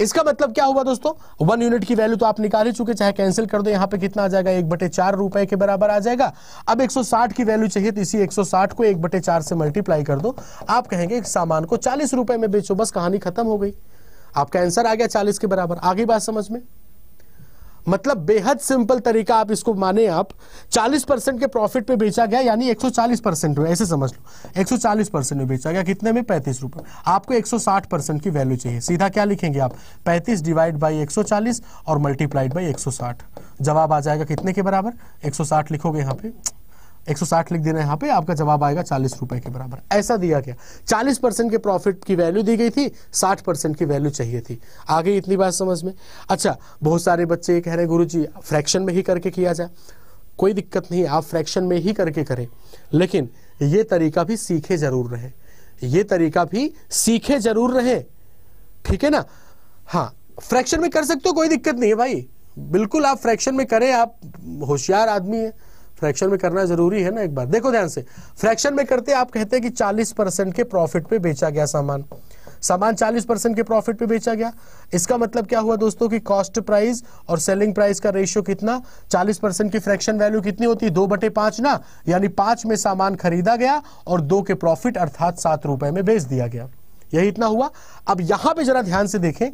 इसका मतलब क्या हुआ दोस्तों वन यूनिट की वैल्यू तो आप निकाल ही चुके चाहे कैंसिल कर दो यहां पे कितना आ जाएगा एक बटे चार रुपए के बराबर आ जाएगा अब 160 की वैल्यू चाहिए तो इसी 160 को एक बटे चार से मल्टीप्लाई कर दो आप कहेंगे सामान को चालीस रुपए में बेचो बस कहानी खत्म हो गई आपका आंसर आ गया चालीस के बराबर आगे बात समझ में मतलब बेहद सिंपल तरीका आप इसको माने आप 40 परसेंट के प्रॉफिट पे बेचा गया यानी 140 परसेंट में ऐसे समझ लो 140 परसेंट में बेचा गया कितने में पैंतीस रुपए आपको 160 परसेंट की वैल्यू चाहिए सीधा क्या लिखेंगे आप 35 डिवाइड बाई 140 और मल्टीप्लाइड बाई 160 जवाब आ जाएगा कितने के बराबर 160 लिखोगे यहाँ पे 160 लिख देना यहाँ पे आपका जवाब आएगा चालीस रुपए के बराबर ऐसा दिया गया 40 परसेंट के प्रॉफिट की वैल्यू दी गई थी 60 परसेंट की वैल्यू चाहिए थी आगे इतनी बात समझ में अच्छा बहुत सारे बच्चे ये कह रहे हैं गुरु जी फ्रैक्शन में ही करके किया जाए कोई दिक्कत नहीं आप फ्रैक्शन में ही करके करें लेकिन ये तरीका भी सीखे जरूर रहे ये तरीका भी सीखे जरूर रहे ठीक है ना हाँ फ्रैक्शन में कर सकते हो कोई दिक्कत नहीं है भाई बिल्कुल आप फ्रैक्शन में करें आप होशियार आदमी है फ्रैक्शन में करना जरूरी है ना एक बार देखो ध्यान से फ्रैक्शन में करते आप कहते हैं कि 40 परसेंट के प्रॉफिट पे बेचा गया सामान सामान 40 परसेंट के प्रॉफिट पे बेचा गया इसका मतलब क्या हुआ दोस्तों कि कॉस्ट प्राइस और सेलिंग प्राइस का रेशियो कितना 40 परसेंट की फ्रैक्शन वैल्यू कितनी होती है दो बटे पांच ना यानी पांच में सामान खरीदा गया और दो के प्रॉफिट अर्थात सात रुपए में बेच दिया गया यही इतना हुआ अब यहां पे जरा ध्यान से देखें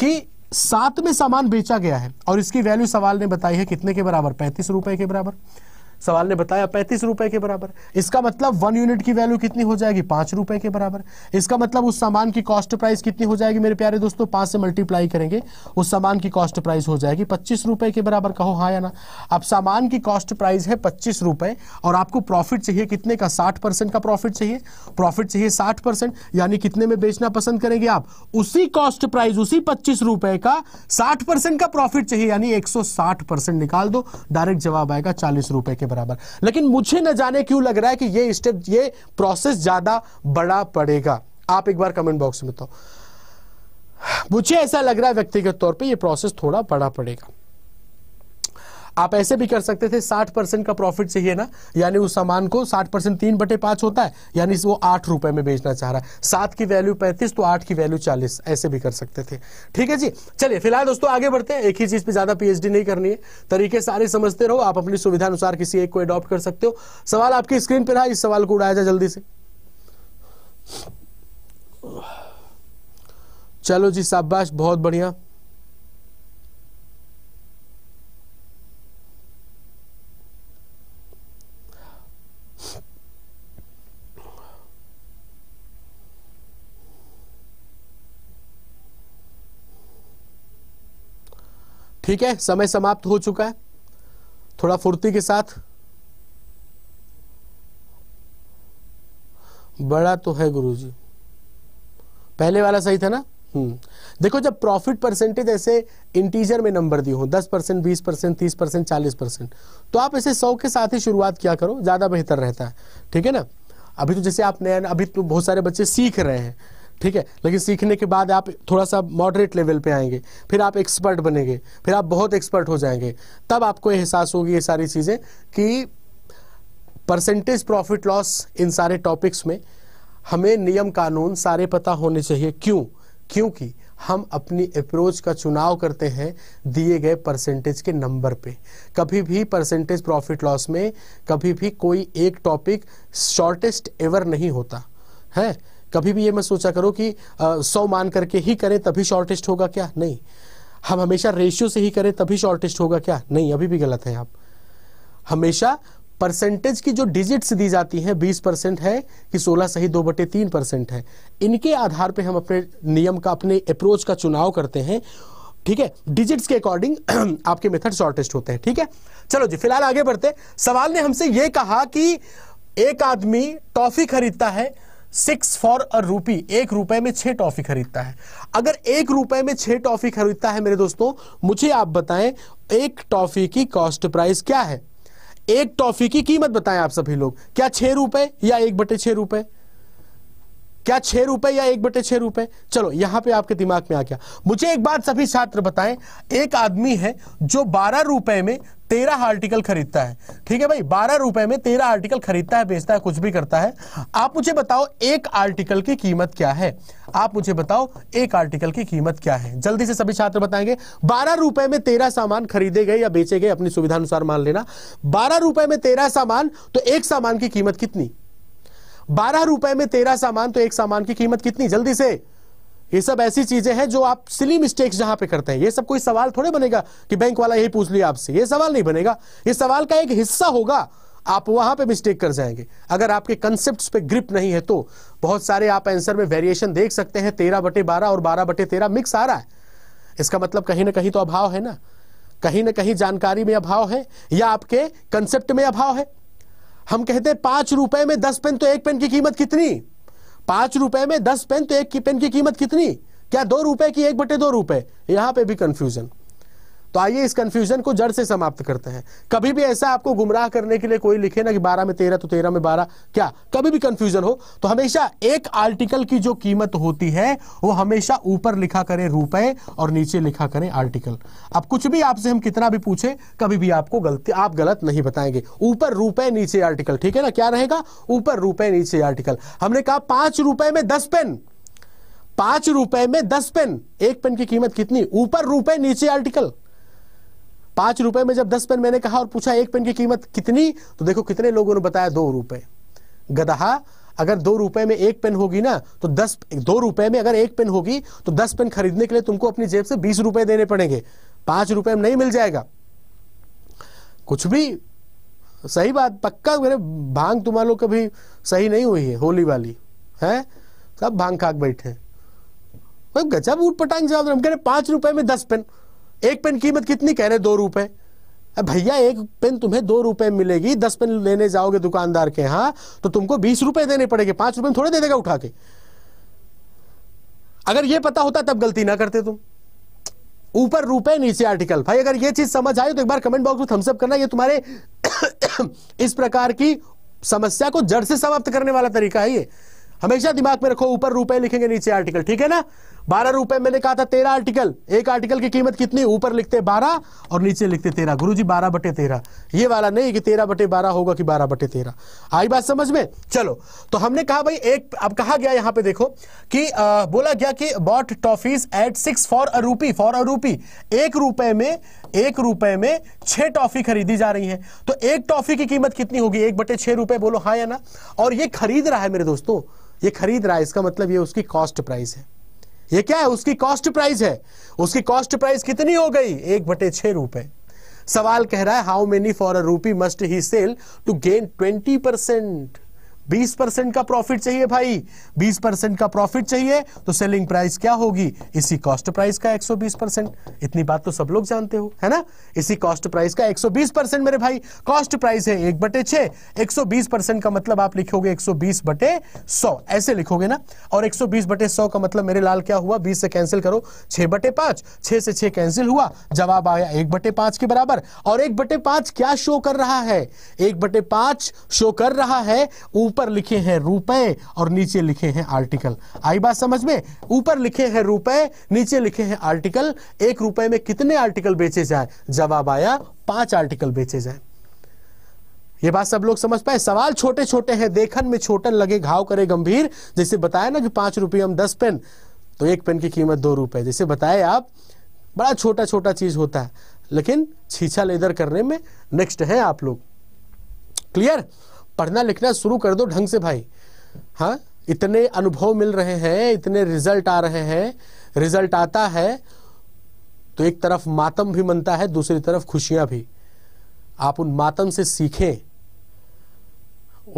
कि सात में सामान बेचा गया है और इसकी वैल्यू सवाल ने बताई है कितने के बराबर पैंतीस रुपए के बराबर सवाल ने बताया पैंतीस रुपए के बराबर इसका मतलब वन यूनिट की वैल्यू कितनी हो जाएगी पांच रुपए के बराबर इसका मतलब उस सामान की कॉस्ट प्राइस कितनी हो जाएगी मेरे प्यारे दोस्तों पांच से मल्टीप्लाई करेंगे उस सामान की कॉस्ट प्राइस हो जाएगी पच्चीस रुपए के बराबर कहो हाँ या ना अब सामान की कॉस्ट प्राइस है पच्चीस रुपए और आपको प्रॉफिट चाहिए कितने का साठ परसेंट का प्रॉफिट चाहिए प्रॉफिट चाहिए साठ परसेंट यानी कितने में बेचना पसंद करेंगे आप उसी कॉस्ट प्राइस उसी पच्चीस रुपए का साठ परसेंट का प्रॉफिट चाहिए यानी एक सौ साठ परसेंट निकाल दो डायरेक्ट जवाब आएगा चालीस रुपए के बराबर लेकिन मुझे न जाने क्यों लग रहा है कि ये स्टेप ये प्रोसेस ज्यादा बड़ा पड़ेगा आप एक बार कमेंट बॉक्स में बताओ मुझे ऐसा लग रहा है व्यक्तिगत तौर पे ये प्रोसेस थोड़ा बड़ा पड़ेगा आप ऐसे भी कर सकते थे साठ परसेंट का प्रॉफिट चाहिए ना यानी उस सामान को साठ परसेंट तीन बटे पांच होता है यानी वो आठ रुपए में बेचना चाह रहा है सात की वैल्यू पैंतीस तो आठ की वैल्यू चालीस ऐसे भी कर सकते थे ठीक है जी चलिए फिलहाल दोस्तों आगे बढ़ते हैं एक ही चीज पर ज्यादा पीएचडी नहीं करनी है तरीके सारे समझते रहो आप अपनी सुविधा अनुसार किसी एक को एडॉप्ट कर सकते हो सवाल आपकी स्क्रीन पर रहा इस सवाल को उड़ाया जाए जल्दी से चलो जी शाबाश बहुत बढ़िया ठीक है समय समाप्त हो चुका है थोड़ा फुर्ती के साथ बड़ा तो है गुरुजी पहले वाला सही था ना हम्म देखो जब प्रॉफिट परसेंटेज ऐसे इंटीजर में नंबर दिए हो दस परसेंट बीस परसेंट तीस परसेंट चालीस परसेंट तो आप ऐसे सौ के साथ ही शुरुआत क्या करो ज़्यादा बेहतर रहता है ठीक है ना अभी तो जैसे आप नया अभी तो बहुत सारे बच्चे सीख रहे हैं ठीक है लेकिन सीखने के बाद आप थोड़ा सा मॉडरेट लेवल पे आएंगे फिर आप एक्सपर्ट बनेंगे फिर आप बहुत एक्सपर्ट हो जाएंगे तब आपको एहसास होगी ये सारी चीज़ें कि परसेंटेज प्रॉफिट लॉस इन सारे टॉपिक्स में हमें नियम कानून सारे पता होने चाहिए क्यों क्योंकि हम अपनी अप्रोच का चुनाव करते हैं दिए गए परसेंटेज के नंबर पे कभी भी परसेंटेज प्रॉफिट लॉस में कभी भी कोई एक टॉपिक शॉर्टेस्ट एवर नहीं होता है कभी भी ये मत सोचा करो कि सौ मान करके ही करें तभी शॉर्टेस्ट होगा क्या नहीं हम हमेशा रेशियो से ही करें तभी शॉर्टेस्ट होगा क्या नहीं अभी भी गलत है आप हमेशा परसेंटेज की जो डिजिट्स दी जाती हैं 20 परसेंट है कि 16 सही दो बटे तीन परसेंट है इनके आधार पे हम अपने नियम का अपने अप्रोच का चुनाव करते हैं ठीक है डिजिट्स के अकॉर्डिंग <clears throat> आपके मेथड शॉर्टेस्ट होते हैं ठीक है चलो जी फिलहाल आगे बढ़ते सवाल ने हमसे यह कहा कि एक आदमी टॉफी खरीदता है सिक्स फॉर अ रूपी एक रुपए में छह टॉफी खरीदता है अगर एक रुपए में छह टॉफी खरीदता है मेरे दोस्तों मुझे आप बताएं एक टॉफी की कॉस्ट प्राइस क्या है एक टॉफी की कीमत बताएं आप सभी लोग क्या छह रुपए या एक बटे छह रुपए क्या छह रुपए या एक बटे छह रुपए चलो यहां पे आपके दिमाग में आ गया मुझे एक बात सभी छात्र बताएं एक आदमी है जो बारह रुपए में तेरह आर्टिकल खरीदता है ठीक है भाई बारह रुपए में तेरह आर्टिकल खरीदता है बेचता है कुछ भी करता है आप मुझे बताओ एक आर्टिकल की कीमत क्या है आप मुझे बताओ एक आर्टिकल की कीमत क्या है जल्दी से सभी छात्र बताएंगे बारह रुपए में तेरह सामान खरीदे गए या बेचे गए अपनी सुविधा अनुसार मान लेना बारह रुपए में तेरह सामान तो एक सामान की कीमत कितनी बारह रुपए में तेरह सामान तो एक सामान की कीमत कितनी जल्दी से ये सब ऐसी चीजें हैं जो आप सिली मिस्टेक्स जहां पे करते हैं ये सब कोई सवाल थोड़े बनेगा कि बैंक वाला यही पूछ लिया आपसे ये सवाल नहीं बनेगा ये सवाल का एक हिस्सा होगा आप वहां पे मिस्टेक कर जाएंगे अगर आपके कंसेप्ट पे ग्रिप नहीं है तो बहुत सारे आप आंसर में वेरिएशन देख सकते हैं तेरह बटे बारह और बारह बटे तेरह मिक्स आ रहा है इसका मतलब कहीं ना कहीं तो अभाव है ना कहीं ना कहीं जानकारी में अभाव है या आपके कंसेप्ट में अभाव है हम कहते हैं पांच रुपए में दस पेन तो एक पेन की कीमत कितनी पांच रुपए में दस पेन तो एक की पेन की कीमत कितनी क्या दो रुपए की एक बटे दो रुपए यहां पे भी कंफ्यूजन तो आइए इस कंफ्यूजन को जड़ से समाप्त करते हैं कभी भी ऐसा आपको गुमराह करने के लिए कोई लिखे ना कि बारह में तेरह तो तेरह में बारह क्या कभी भी कंफ्यूजन हो तो हमेशा एक आर्टिकल की जो कीमत होती है वो हमेशा ऊपर लिखा करें रुपए और नीचे लिखा करें आर्टिकल अब कुछ भी आपसे हम कितना भी पूछे कभी भी आपको गलती आप गलत नहीं बताएंगे ऊपर रुपए नीचे आर्टिकल ठीक है ना क्या रहेगा ऊपर रुपए नीचे आर्टिकल हमने कहा पांच रुपए में दस पेन पांच रुपए में दस पेन एक पेन की कीमत कितनी ऊपर रुपए नीचे आर्टिकल पांच रुपए में जब दस पेन मैंने कहा और पूछा एक पेन की कीमत कितनी तो देखो कितने लोगों ने बताया दो रुपए गदहा अगर दो रुपए में एक पेन होगी ना तो दस दो रुपए में अगर एक पेन होगी तो दस पेन खरीदने के लिए तुमको अपनी जेब से बीस रुपए देने पड़ेंगे पांच रुपए में नहीं मिल जाएगा कुछ भी सही बात पक्का मेरे भांग तुम्हारे लोग कभी सही नहीं हुई है होली वाली है सब भांग खाक बैठे गजब ऊट पटांग जाओ हम कह रहे पांच रुपए में दस पेन एक पेन कीमत कितनी कह रहे दो रुपए भैया एक पेन तुम्हें दो रुपए मिलेगी दस पेन लेने जाओगे दुकानदार के यहां तो तुमको बीस रुपए देने पड़ेंगे पांच रुपए थोड़े दे देगा उठा के अगर यह पता होता तब गलती ना करते तुम ऊपर रुपए नीचे आर्टिकल भाई अगर यह चीज समझ आई तो एक बार कमेंट बॉक्स में थम्सअप करना ये तुम्हारे <coughs> इस प्रकार की समस्या को जड़ से समाप्त करने वाला तरीका है ये हमेशा दिमाग में रखो ऊपर रुपए लिखेंगे नीचे आर्टिकल ठीक है ना बारह रुपए मैंने कहा था तेरह आर्टिकल एक आर्टिकल की कीमत कितनी ऊपर लिखते बारह और नीचे लिखते तेरह गुरु जी बारह बटे तेरह ये वाला नहीं कि तेरह बटे बारह होगा कि बारह बटे तेरह आई बात समझ में चलो तो हमने कहा भाई एक अब कहा गया यहाँ पे देखो कि आ, बोला गया कि bought toffees at six for a rupee for a रूपी एक रुपए में एक रुपए में छह टॉफी खरीदी जा रही है तो एक टॉफी की कीमत कितनी होगी एक बटे छह रुपए बोलो हाँ या ना और ये खरीद रहा है मेरे दोस्तों ये खरीद रहा है इसका मतलब ये उसकी कॉस्ट प्राइस है ये क्या है उसकी कॉस्ट प्राइस है उसकी कॉस्ट प्राइस कितनी हो गई एक बटे छह रुपए सवाल कह रहा है how many for a rupee must he sell to gain twenty percent 20 percent का प्रॉफिट चाहिए भाई 20 परसेंट का प्रॉफिट चाहिए तो सेलिंग प्राइस क्या होगी इसी कॉस्ट प्राइस का 120 परसेंट इतनी बात तो सब लोग जानते हो है ना इसी कॉस्ट प्राइस का 120 परसेंट मेरे भाई कॉस्ट प्राइस है एक बटे छ एक परसेंट का मतलब आप लिखोगे 120 बटे सौ ऐसे लिखोगे ना और 120 बटे सौ का मतलब मेरे लाल क्या हुआ बीस से कैंसिल करो 6 बटे पांच से 6 कैंसिल हुआ जवाब आया एक बटे के बराबर और एक बटे क्या शो कर रहा है एक बटे शो कर रहा है ऊपर ऊपर लिखे हैं रुपए और नीचे लिखे हैं आर्टिकल आई बात समझ में ऊपर लिखे हैं रुपए नीचे लिखे हैं आर्टिकल एक रुपए में कितने आर्टिकल बेचे जाए जवाब आया पांच आर्टिकल बेचे जाए ये बात सब लोग समझ पाए सवाल छोटे छोटे हैं देखन में छोटन लगे घाव करे गंभीर जैसे बताया ना कि पांच रुपये हम दस पेन तो एक पेन की कीमत दो रुपए जैसे बताए आप बड़ा छोटा छोटा चीज होता है लेकिन छीछा लेदर करने में नेक्स्ट है आप लोग क्लियर पढ़ना लिखना शुरू कर दो ढंग से भाई हाँ इतने अनुभव मिल रहे हैं इतने रिजल्ट आ रहे हैं रिजल्ट आता है तो एक तरफ मातम भी मनता है दूसरी तरफ खुशियां भी आप उन मातम से सीखें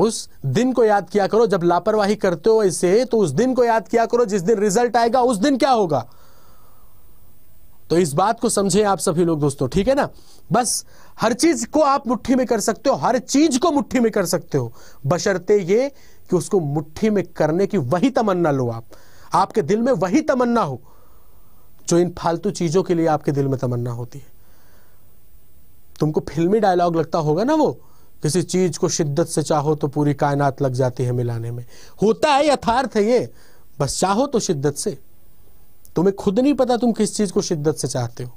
उस दिन को याद किया करो जब लापरवाही करते हो इसे तो उस दिन को याद किया करो जिस दिन रिजल्ट आएगा उस दिन क्या होगा तो इस बात को समझे आप सभी लोग दोस्तों ठीक है ना बस हर चीज को आप मुट्ठी में कर सकते हो हर चीज को मुट्ठी में कर सकते हो बशर्ते ये कि उसको मुट्ठी में करने की वही तमन्ना लो आप आपके दिल में वही तमन्ना हो जो इन फालतू चीजों के लिए आपके दिल में तमन्ना होती है तुमको फिल्मी डायलॉग लगता होगा ना वो किसी चीज को शिद्दत से चाहो तो पूरी कायनात लग जाती है मिलाने में होता है यथार्थ है ये बस चाहो तो शिद्दत से तुम्हें खुद नहीं पता तुम किस चीज़ को शिद्दत से चाहते हो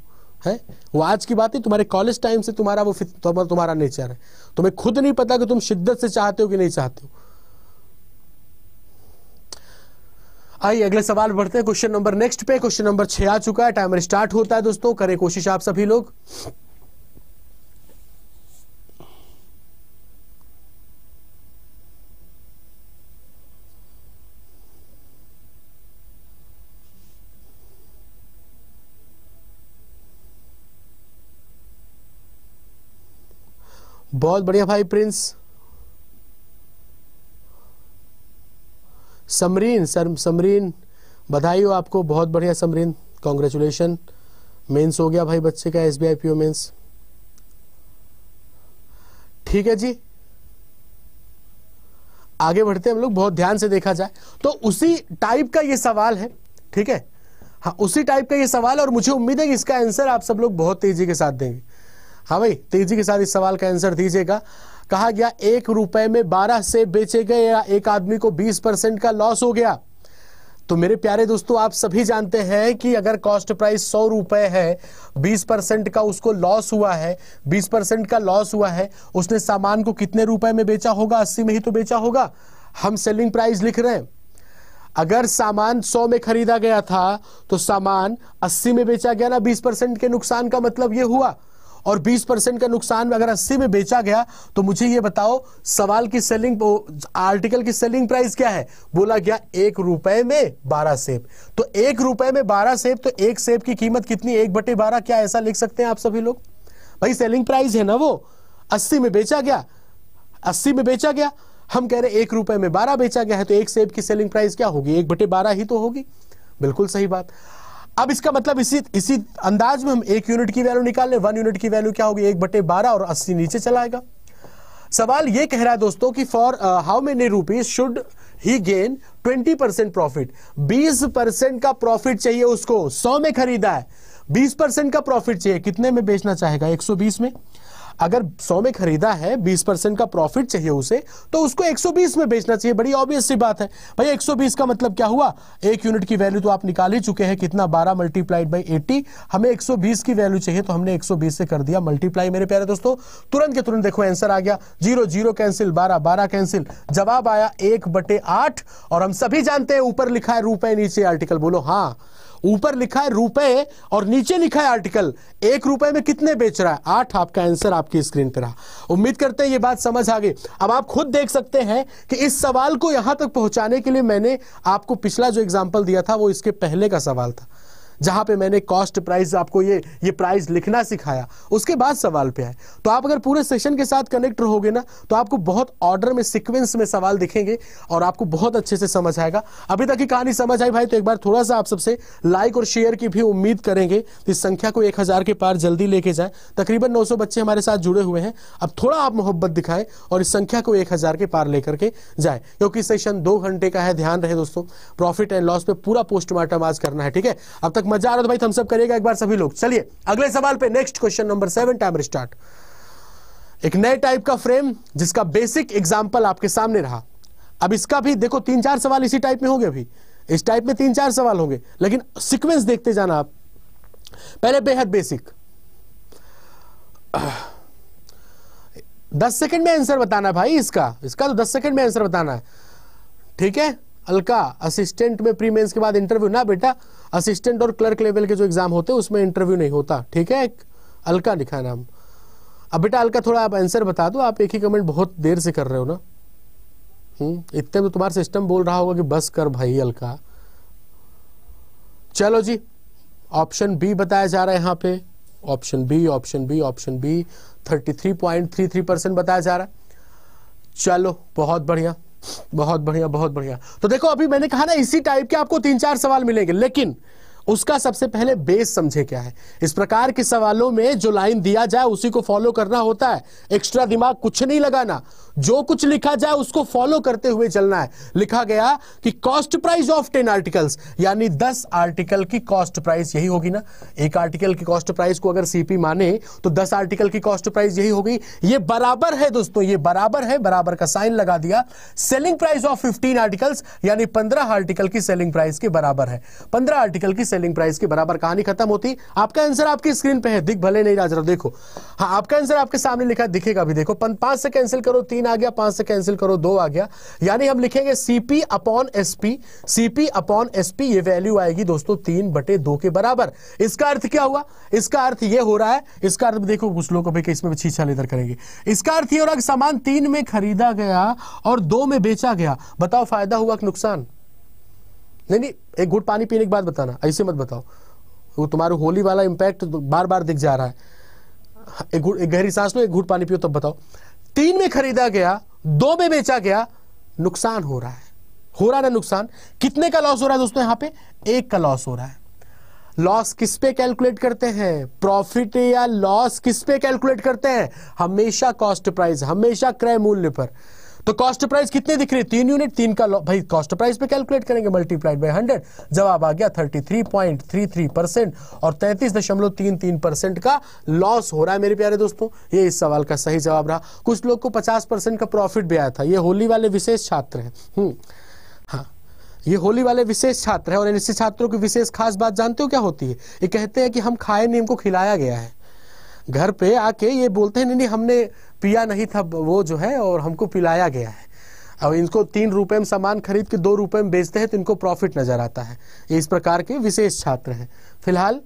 है वो आज की बात है तुम्हारे कॉलेज टाइम से तुम्हारा वो तुम्हारा, नेचर है तुम्हें खुद नहीं पता कि तुम शिद्दत से चाहते हो कि नहीं चाहते हो आइए अगले सवाल बढ़ते हैं क्वेश्चन नंबर नेक्स्ट पे क्वेश्चन नंबर छह आ चुका है टाइमर स्टार्ट होता है दोस्तों करें कोशिश आप सभी लोग बहुत बढ़िया भाई प्रिंस समरीन सर समरीन बधाई हो आपको बहुत बढ़िया समरीन कॉन्ग्रेचुलेशन मेंस हो गया भाई बच्चे का S B I P O ठीक है जी आगे बढ़ते हम लोग बहुत ध्यान से देखा जाए तो उसी टाइप का ये सवाल है ठीक है हाँ उसी टाइप का ये सवाल और मुझे उम्मीद है कि इसका आंसर आप सब लोग बहुत तेजी के साथ देंगे हाँ भाई तेजी के साथ इस सवाल का आंसर दीजिएगा कहा गया एक रुपए में बारह सेब बेचे गए या एक आदमी को बीस परसेंट का लॉस हो गया तो मेरे प्यारे दोस्तों आप सभी जानते हैं कि अगर कॉस्ट प्राइस सौ रुपए है बीस परसेंट का उसको लॉस हुआ है बीस परसेंट का लॉस हुआ है उसने सामान को कितने रुपए में बेचा होगा अस्सी में ही तो बेचा होगा हम सेलिंग प्राइस लिख रहे हैं अगर सामान सौ में खरीदा गया था तो सामान अस्सी में बेचा गया ना बीस के नुकसान का मतलब यह हुआ और 20 परसेंट का नुकसान अगर 80 में बेचा गया तो मुझे ये बताओ सवाल की सेलिंग आर्टिकल की सेलिंग प्राइस क्या है बोला गया एक रुपए में 12 सेब तो एक रुपए में 12 सेब तो एक सेब की कीमत कितनी एक बटे बारह क्या ऐसा लिख सकते हैं आप सभी लोग भाई सेलिंग प्राइस है ना वो अस्सी में बेचा गया अस्सी में बेचा गया हम कह रहे एक रुपए में बारह बेचा गया है तो एक सेब की सेलिंग प्राइस क्या होगी एक बटे बारह ही तो होगी बिल्कुल सही बात अब इसका मतलब इसी इसी अंदाज में हम एक यूनिट की वैल्यू निकाल लें वन यूनिट की वैल्यू क्या होगी एक बटे बारह और अस्सी नीचे चलाएगा सवाल यह कह रहा है दोस्तों कि for how many rupees should he gain 20 percent profit बीस परसेंट का प्रॉफिट चाहिए उसको 100 में खरीदा है 20 परसेंट का प्रॉफिट चाहिए कितने में बेचना चाहेगा 120 में अगर 100 में खरीदा है 20 परसेंट का प्रॉफिट चाहिए उसे तो उसको 120 में बेचना चाहिए बड़ी ऑब्वियस सी बात है भाई 120 का मतलब क्या हुआ एक यूनिट की वैल्यू तो आप निकाल ही चुके हैं कितना 12 मल्टीप्लाइड बाई एटी हमें 120 की वैल्यू चाहिए तो हमने 120 से कर दिया मल्टीप्लाई मेरे प्यारे दोस्तों तुरंत के तुरंत देखो आंसर आ गया जीरो जीरो कैंसिल बारह बारह कैंसिल जवाब आया एक बटे और हम सभी जानते हैं ऊपर लिखा है रुपए नीचे आर्टिकल बोलो हाँ ऊपर लिखा है रुपए और नीचे लिखा है आर्टिकल एक रुपए में कितने बेच रहा है आठ आपका आंसर आपकी स्क्रीन पर रहा उम्मीद करते हैं ये बात समझ आ गई अब आप खुद देख सकते हैं कि इस सवाल को यहां तक पहुंचाने के लिए मैंने आपको पिछला जो एग्जाम्पल दिया था वो इसके पहले का सवाल था जहां पे मैंने कॉस्ट प्राइस आपको ये ये प्राइस लिखना सिखाया उसके बाद सवाल पे आए तो आप अगर पूरे सेशन के साथ कनेक्ट रहोगे ना तो आपको बहुत ऑर्डर में सिक्वेंस में सवाल दिखेंगे और आपको बहुत अच्छे से समझ आएगा अभी तक की कहानी समझ आई भाई तो एक बार थोड़ा सा आप सबसे लाइक और शेयर की भी उम्मीद करेंगे इस संख्या को एक के पार जल्दी लेके जाए तकरीबन नौ बच्चे हमारे साथ जुड़े हुए हैं अब थोड़ा आप मोहब्बत दिखाएं और इस संख्या को एक के पार लेकर के जाए क्योंकि सेशन दो घंटे का है ध्यान रहे दोस्तों प्रॉफिट एंड लॉस पे पूरा पोस्टमार्टम आज करना है ठीक है अब तक मजा आ रहा तो भाई थम्सअप करिएगा एक बार सभी लोग चलिए अगले सवाल पे next question number seven time start एक नए टाइप का फ्रेम जिसका बेसिक एग्जाम्पल आपके सामने रहा अब इसका भी देखो तीन चार सवाल इसी टाइप में होंगे अभी इस टाइप में तीन चार सवाल होंगे लेकिन सीक्वेंस देखते जाना आप पहले बेहद बेसिक दस सेकंड में आंसर बताना भाई इसका इसका तो दस सेकंड में आंसर बताना है ठीक है अलका असिस्टेंट में प्री मेंस के बाद इंटरव्यू ना बेटा असिस्टेंट और क्लर्क लेवल के जो एग्जाम होते हैं उसमें इंटरव्यू नहीं होता ठीक है एक अलका लिखा नाम अब बेटा अलका थोड़ा आप आंसर बता दो आप एक ही कमेंट बहुत देर से कर रहे हो ना हम्म इतने में तो तुम्हारा सिस्टम बोल रहा होगा कि बस कर भाई अलका चलो जी ऑप्शन बी बताया जा रहा है यहां पे option B option B option B thirty three three point three percent बताया जा रहा है चलो बहुत बढ़िया बहुत बढ़िया बहुत बढ़िया तो देखो अभी मैंने कहा ना इसी टाइप के आपको तीन चार सवाल मिलेंगे लेकिन उसका सबसे पहले बेस समझे क्या है इस प्रकार के सवालों में जो लाइन दिया जाए उसी को फॉलो करना होता है एक्स्ट्रा दिमाग कुछ नहीं लगाना जो कुछ लिखा जाए उसको फॉलो करते हुए चलना है लिखा गया कि cost price of ten articles यानी दस आर्टिकल की कॉस्ट प्राइस यही होगी ना एक आर्टिकल की कॉस्ट प्राइस को अगर सीपी माने तो दस आर्टिकल की कॉस्ट प्राइस यही होगी ये बराबर है दोस्तों ये बराबर है बराबर का साइन लगा दिया selling price of fifteen articles यानी पंद्रह आर्टिकल की सेलिंग प्राइस के बराबर है पंद्रह आर्टिकल की सेलिंग प्राइस के बराबर कहानी खत्म होती आपका आंसर आपकी स्क्रीन पर है दिख भले नहीं राज देखो हाँ आपका आंसर आपके सामने लिखा दिखेगा अभी देखो पांच से कैंसिल करो तीन तीन आ गया पांच से कैंसिल करो दो आ गया यानी हम लिखेंगे CP upon SP CP upon SP ये वैल्यू आएगी दोस्तों तीन बटे दो के बराबर इसका अर्थ क्या हुआ इसका अर्थ ये हो रहा है इसका अर्थ देखो कुछ लोग अभी इसमें छीछा लेदर करेंगे इसका अर्थ ये हो रहा है सामान तीन में खरीदा गया और दो में बेचा गया बताओ फायदा हुआ कि नुकसान नहीं नहीं एक घुट पानी पीने की बात बताना ऐसे मत बताओ वो तुम्हारे होली वाला इंपैक्ट बार बार दिख जा रहा है एक एक गहरी सांस लो एक घुट पानी पियो तब बताओ तीन में खरीदा गया दो में बेचा गया नुकसान हो रहा है हो रहा ना नुकसान कितने का लॉस हो रहा है दोस्तों यहां पे एक का लॉस हो रहा है लॉस किस पे कैलकुलेट करते हैं प्रॉफिट या लॉस किस पे कैलकुलेट करते हैं हमेशा कॉस्ट प्राइस हमेशा क्रय मूल्य पर तो कॉस्ट प्राइस कितनी दिख रही तीन यूनिट तीन का भाई कॉस्ट प्राइस पे कैलकुलेट करेंगे मल्टीप्लाइड बाई हंड्रेड जवाब आ गया thirty three point three three percent और तैंतीस दशमलव तीन तीन परसेंट का लॉस हो रहा है मेरे प्यारे दोस्तों ये इस सवाल का सही जवाब रहा कुछ लोग को पचास परसेंट का प्रॉफिट भी आया था ये होली वाले विशेष छात्र हैं हम्म, हाँ ये होली वाले विशेष छात्र है और इन छात्रों की विशेष खास बात जानते हो क्या होती है ये कहते हैं कि हम खाए नहीं हमको खिलाया गया है घर पे आके ये बोलते हैं नहीं नहीं हमने पिया नहीं था वो जो है और हमको पिलाया गया है अब इनको तीन रुपए में सामान खरीद के दो रुपए में बेचते हैं तो इनको प्रॉफिट नज़र आता है ये इस प्रकार के विशेष छात्र हैं फिलहाल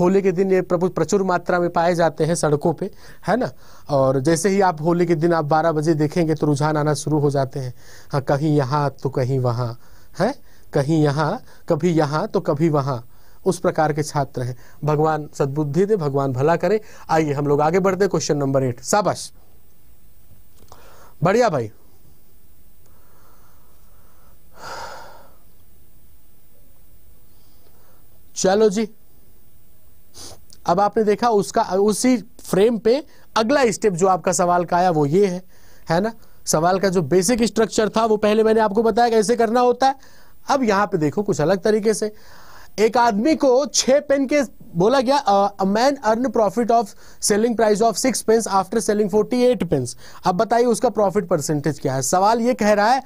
होली के दिन ये प्रभु प्रचुर मात्रा में पाए जाते हैं सड़कों पे है ना और जैसे ही आप होली के दिन आप 12 बजे देखेंगे तो रुझान आना शुरू हो जाते हैं हाँ कहीं यहाँ तो कहीं वहाँ है कहीं यहाँ कभी यहाँ तो कभी वहाँ उस प्रकार के छात्र हैं भगवान सद्बुद्धि दे भगवान भला करे आइए हम लोग आगे बढ़ते क्वेश्चन नंबर एट शाबाश बढ़िया भाई चलो जी अब आपने देखा उसका उसी फ्रेम पे अगला स्टेप जो आपका सवाल का आया वो ये है है ना सवाल का जो बेसिक स्ट्रक्चर था वो पहले मैंने आपको बताया कैसे करना होता है अब यहां पे देखो कुछ अलग तरीके से एक आदमी को छह पेन के बोला गया a man earn profit of selling price of six pence after selling forty eight pence अब बताइए उसका प्रॉफिट परसेंटेज क्या है सवाल ये कह रहा है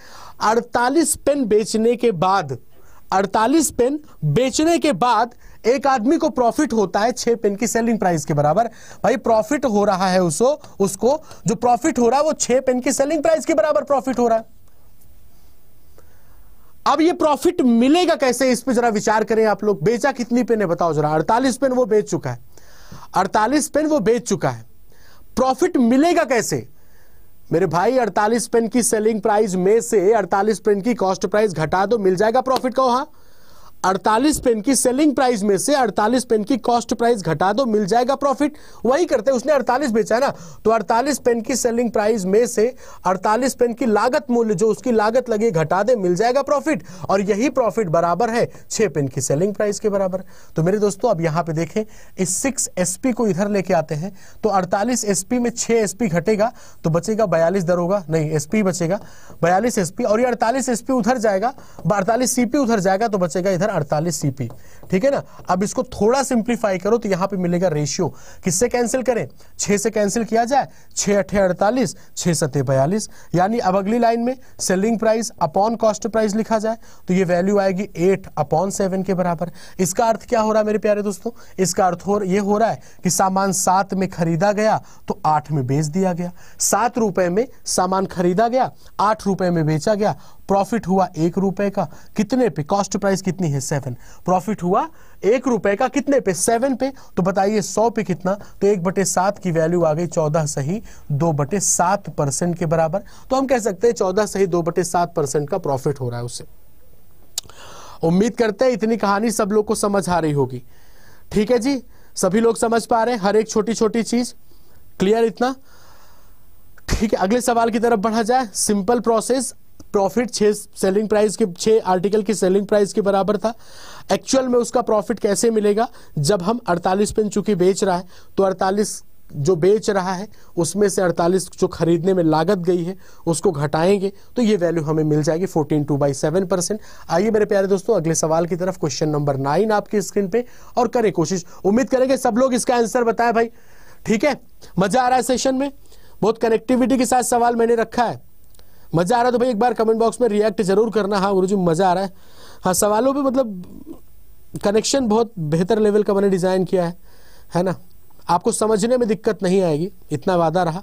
अड़तालीस पेन बेचने के बाद अड़तालीस पेन बेचने के बाद एक आदमी को प्रॉफिट होता है छह पेन की सेलिंग प्राइस के बराबर भाई प्रॉफिट हो रहा है उसको उसको जो प्रॉफिट हो रहा है वो छह पेन की सेलिंग प्राइस के बराबर प्रॉफिट हो रहा है अब ये प्रॉफिट मिलेगा कैसे इस पे जरा विचार करें आप लोग बेचा कितनी पेन है बताओ जरा अड़तालीस पेन वो बेच चुका है अड़तालीस पेन वो बेच चुका है प्रॉफिट मिलेगा कैसे मेरे भाई 48 पेन की सेलिंग प्राइस में से 48 पेन की कॉस्ट प्राइस घटा दो मिल जाएगा प्रॉफिट का वहां अड़तालीस पेन की सेलिंग प्राइस में से अड़तालीस पेन की कॉस्ट प्राइस घटा दो मिल जाएगा प्रॉफिट वही करते उसने अड़तालीस बेचा है ना तो अड़तालीस पेन की सेलिंग प्राइस में से अड़तालीस पेन की लागत मूल्य जो उसकी लागत लगे घटा दे मिल जाएगा प्रॉफिट और यही प्रॉफिट बराबर है छह पेन की सेलिंग प्राइस के बराबर तो मेरे दोस्तों अब यहां पर देखें इस सिक्स एस को इधर लेके आते हैं तो अड़तालीस एस में छह एस घटेगा तो बचेगा बयालीस दर होगा नहीं एस बचेगा बयालीस एस और ये अड़तालीस एस उधर जाएगा अड़तालीस सीपी उधर जाएगा तो बचेगा इधर 2048 सीपी ठीक है ना अब इसको थोड़ा सिंप्लीफाई करो तो यहां पे मिलेगा रेशियो किससे कैंसिल करें छह से कैंसिल किया जाए छ अठे अड़तालीस छह सतह बयालीस यानी अब अगली लाइन में selling price upon cost price लिखा जाए तो ये वैल्यू आएगी एट अपॉन सेवन के बराबर इसका अर्थ क्या हो रहा है मेरे प्यारे दोस्तों इसका अर्थ हो ये हो रहा है कि सामान सात में खरीदा गया तो आठ में बेच दिया गया सात रुपए में सामान खरीदा गया आठ रुपए में बेचा गया प्रॉफिट हुआ एक रुपए का कितने पे कॉस्ट प्राइस कितनी है है सेवन प्रॉफिट हुआ एक रुपए का कितने पे सेवन पे तो बताइए सौ पे कितना तो एक बटे सात की वैल्यू आ गई चौदह सही दो बटे सात परसेंट के बराबर तो हम कह सकते हैं चौदह सही दो बटे सात परसेंट का प्रॉफिट हो रहा है उससे उम्मीद करते हैं इतनी कहानी सब लोग को समझ आ रही होगी ठीक है जी सभी लोग समझ पा रहे हैं हर एक छोटी छोटी चीज क्लियर इतना ठीक है अगले सवाल की तरफ बढ़ा जाए सिंपल प्रोसेस प्रॉफिट छः सेलिंग प्राइस के छः आर्टिकल की सेलिंग प्राइस के बराबर था एक्चुअल में उसका प्रॉफिट कैसे मिलेगा जब हम 48 पेन चूंकि बेच रहा है तो 48 जो बेच रहा है उसमें से 48 जो खरीदने में लागत गई है उसको घटाएंगे तो ये वैल्यू हमें मिल जाएगी 14 टू बाई सेवन परसेंट आइए मेरे प्यारे दोस्तों अगले सवाल की तरफ क्वेश्चन नंबर नाइन आपकी स्क्रीन पे और करें कोशिश उम्मीद करेंगे सब लोग इसका आंसर बताएं भाई ठीक है मजा आ रहा है सेशन में बहुत कनेक्टिविटी के साथ सवाल मैंने रखा है मज़ा आ रहा है तो भाई एक बार कमेंट बॉक्स में रिएक्ट ज़रूर करना हाँ गुरु मज़ा आ रहा है हाँ सवालों पे मतलब कनेक्शन बहुत बेहतर लेवल का मैंने डिज़ाइन किया है है ना आपको समझने में दिक्कत नहीं आएगी इतना वादा रहा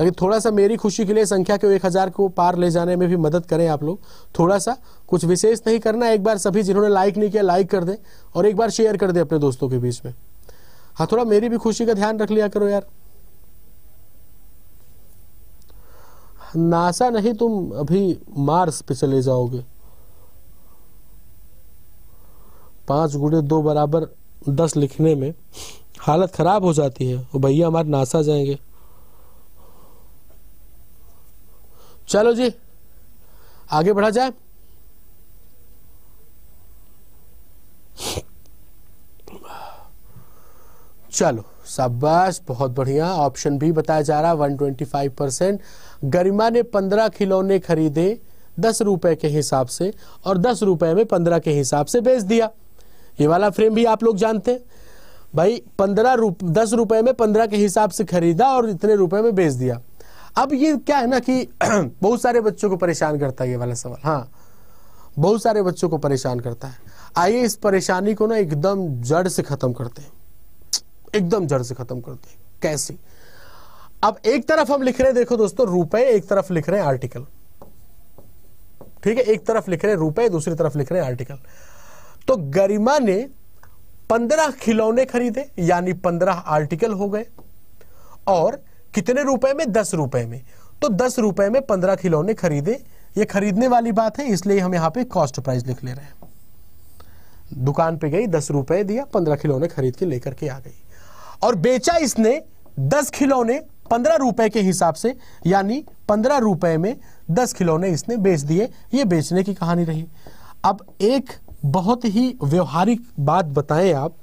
लेकिन थोड़ा सा मेरी खुशी के लिए संख्या के एक हज़ार को पार ले जाने में भी मदद करें आप लोग थोड़ा सा कुछ विशेष नहीं करना एक बार सभी जिन्होंने लाइक नहीं किया लाइक कर दें और एक बार शेयर कर दें अपने दोस्तों के बीच में हाँ थोड़ा मेरी भी खुशी का ध्यान रख लिया करो यार नासा नहीं तुम अभी मार्स पे चले जाओगे पांच गुड़े दो बराबर दस लिखने में हालत ख़राब हो जाती है और भैया हमारे नासा जाएंगे चलो जी आगे बढ़ा जाए चलो शाबाश बहुत बढ़िया ऑप्शन भी बताया जा रहा है 125 परसेंट गरिमा ने 15 खिलौने खरीदे दस रुपए के हिसाब से और दस रुपए में पंद्रह के हिसाब से बेच दिया ये वाला फ्रेम भी आप लोग जानते हैं भाई पंद्रह रुप दस रुपए में पंद्रह के हिसाब से खरीदा और इतने रुपए में बेच दिया अब ये क्या है ना कि <clears throat> बहुत सारे बच्चों को परेशान करता है ये वाला सवाल हाँ बहुत सारे बच्चों को परेशान करता है आइए इस परेशानी को ना एकदम जड़ से ख़त्म करते हैं एकदम जड़ से खत्म कर दिए कैसे अब एक तरफ हम लिख रहे हैं देखो दोस्तों रुपए एक तरफ लिख रहे हैं आर्टिकल ठीक है एक तरफ लिख रहे हैं रुपए दूसरी तरफ लिख रहे हैं आर्टिकल तो गरिमा ने पंद्रह खिलौने खरीदे यानी पंद्रह आर्टिकल हो गए और कितने रुपए में दस रुपए में तो दस रुपए में पंद्रह खिलौने खरीदे ये खरीदने वाली बात है इसलिए हम यहां पे कॉस्ट प्राइस लिख ले रहे हैं दुकान पे गई दस रुपए दिया पंद्रह खिलौने खरीद के लेकर के आ गई और बेचा इसने दस खिलौने पंद्रह रुपए के हिसाब से यानी पंद्रह रुपए में दस खिलौने इसने बेच दिए ये बेचने की कहानी रही अब एक बहुत ही व्यवहारिक बात बताएं आप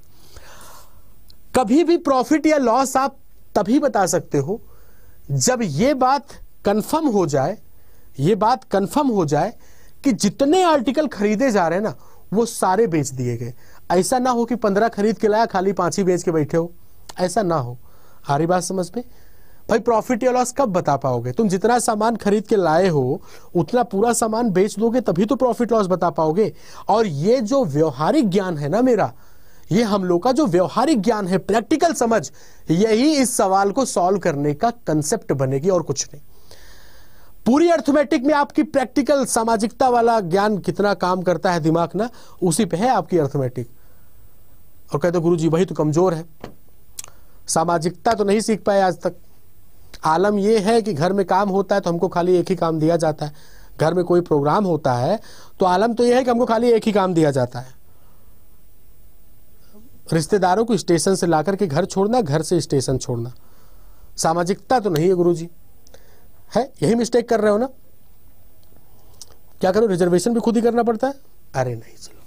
कभी भी प्रॉफिट या लॉस आप तभी बता सकते हो जब ये बात कंफर्म हो जाए ये बात कंफर्म हो जाए कि जितने आर्टिकल खरीदे जा रहे हैं ना वो सारे बेच दिए गए ऐसा ना हो कि पंद्रह खरीद के लाया खाली पांच ही बेच के बैठे हो ऐसा ना हो आ रही बात समझ में भाई प्रॉफिट या लॉस कब बता पाओगे तुम जितना सामान खरीद के लाए हो उतना पूरा सामान बेच दोगे तभी तो प्रॉफिट लॉस बता पाओगे और ये जो व्यवहारिक ज्ञान है ना मेरा ये हम लोग का जो व्यवहारिक ज्ञान है प्रैक्टिकल समझ यही इस सवाल को सॉल्व करने का कंसेप्ट बनेगी और कुछ नहीं पूरी अर्थमेटिक में आपकी प्रैक्टिकल सामाजिकता वाला ज्ञान कितना काम करता है दिमाग ना उसी पे है आपकी अर्थमेटिक और कहते गुरु जी वही तो कमजोर है सामाजिकता तो नहीं सीख पाए आज तक आलम यह है कि घर में काम होता है तो हमको खाली एक ही काम दिया जाता है घर में कोई प्रोग्राम होता है तो आलम तो यह है कि हमको खाली एक ही काम दिया जाता है रिश्तेदारों को स्टेशन से ला करके घर छोड़ना घर से स्टेशन छोड़ना सामाजिकता तो नहीं है गुरु जी है यही मिस्टेक कर रहे हो ना क्या करो रिजर्वेशन भी खुद ही करना पड़ता है अरे नहीं चलो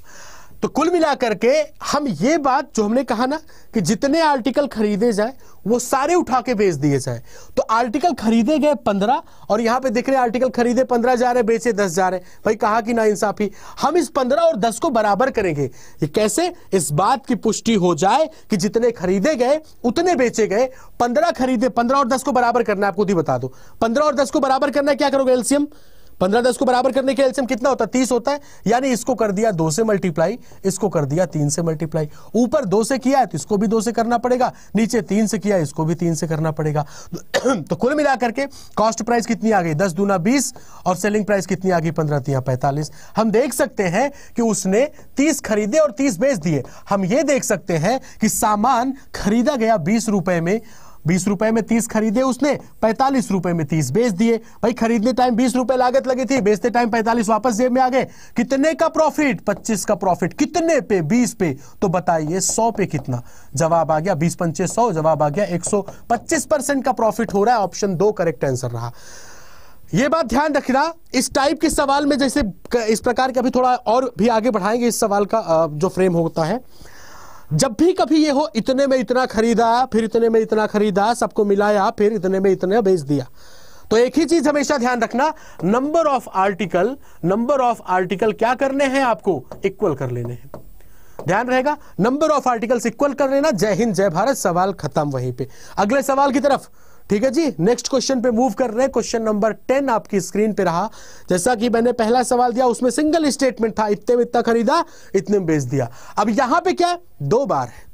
तो कुल मिलाकर के हम ये बात जो हमने कहा ना कि जितने आर्टिकल खरीदे जाए वो सारे उठा के बेच दिए जाए तो आर्टिकल खरीदे गए पंद्रह और यहां पे देख रहे आर्टिकल खरीदे पंद्रह जा रहे बेचे दस जा रहे भाई कहा कि ना इंसाफी हम इस पंद्रह और दस को बराबर करेंगे ये कैसे इस बात की पुष्टि हो जाए कि जितने खरीदे गए उतने बेचे गए पंद्रह खरीदे पंद्रह और दस को बराबर करना है आपको बता दो पंद्रह और दस को बराबर करना क्या करोगे एल्सियम पंद्रह दस को बराबर करने के एल्सियम कितना होता है तीस होता है यानी इसको कर दिया दो से मल्टीप्लाई इसको कर दिया तीन से मल्टीप्लाई ऊपर दो से किया है तो इसको भी दो से करना पड़ेगा नीचे तीन से किया इसको भी तीन से करना पड़ेगा <clears throat> तो कुल मिलाकर के कॉस्ट प्राइस कितनी आ गई दस दूना बीस और सेलिंग प्राइस कितनी आ गई पंद्रह तिया पैंतालीस हम देख सकते हैं कि उसने तीस खरीदे और तीस बेच दिए हम ये देख सकते हैं कि सामान खरीदा गया बीस रुपए में बीस रुपए में तीस खरीदे उसने पैंतालीस रुपए में तीस बेच दिए भाई खरीदने टाइम बीस रुपए लागत लगी थी बेचते टाइम पैंतालीस वापस जेब में आ गए कितने का प्रॉफिट पच्चीस का प्रॉफिट कितने पे बीस पे तो बताइए सौ पे कितना जवाब आ गया बीस पंचे सौ जवाब आ गया एक सौ पच्चीस परसेंट का प्रॉफिट हो रहा है ऑप्शन दो करेक्ट आंसर रहा ये बात ध्यान रखना इस टाइप के सवाल में जैसे इस प्रकार के अभी थोड़ा और भी आगे बढ़ाएंगे इस सवाल का जो फ्रेम होता है जब भी कभी ये हो इतने में इतना खरीदा फिर इतने में इतना खरीदा सबको मिलाया फिर इतने में इतने बेच दिया तो एक ही चीज हमेशा ध्यान रखना number of article number of article क्या करने हैं आपको इक्वल कर लेने हैं ध्यान रहेगा नंबर ऑफ आर्टिकल्स इक्वल कर लेना जय हिंद जय भारत सवाल खत्म वहीं पे अगले सवाल की तरफ ठीक है जी नेक्स्ट क्वेश्चन पे मूव कर रहे हैं क्वेश्चन नंबर टेन आपकी स्क्रीन पे रहा जैसा कि मैंने पहला सवाल दिया उसमें सिंगल स्टेटमेंट था इतने में इतना खरीदा इतने में बेच दिया अब यहां पे क्या है दो बार है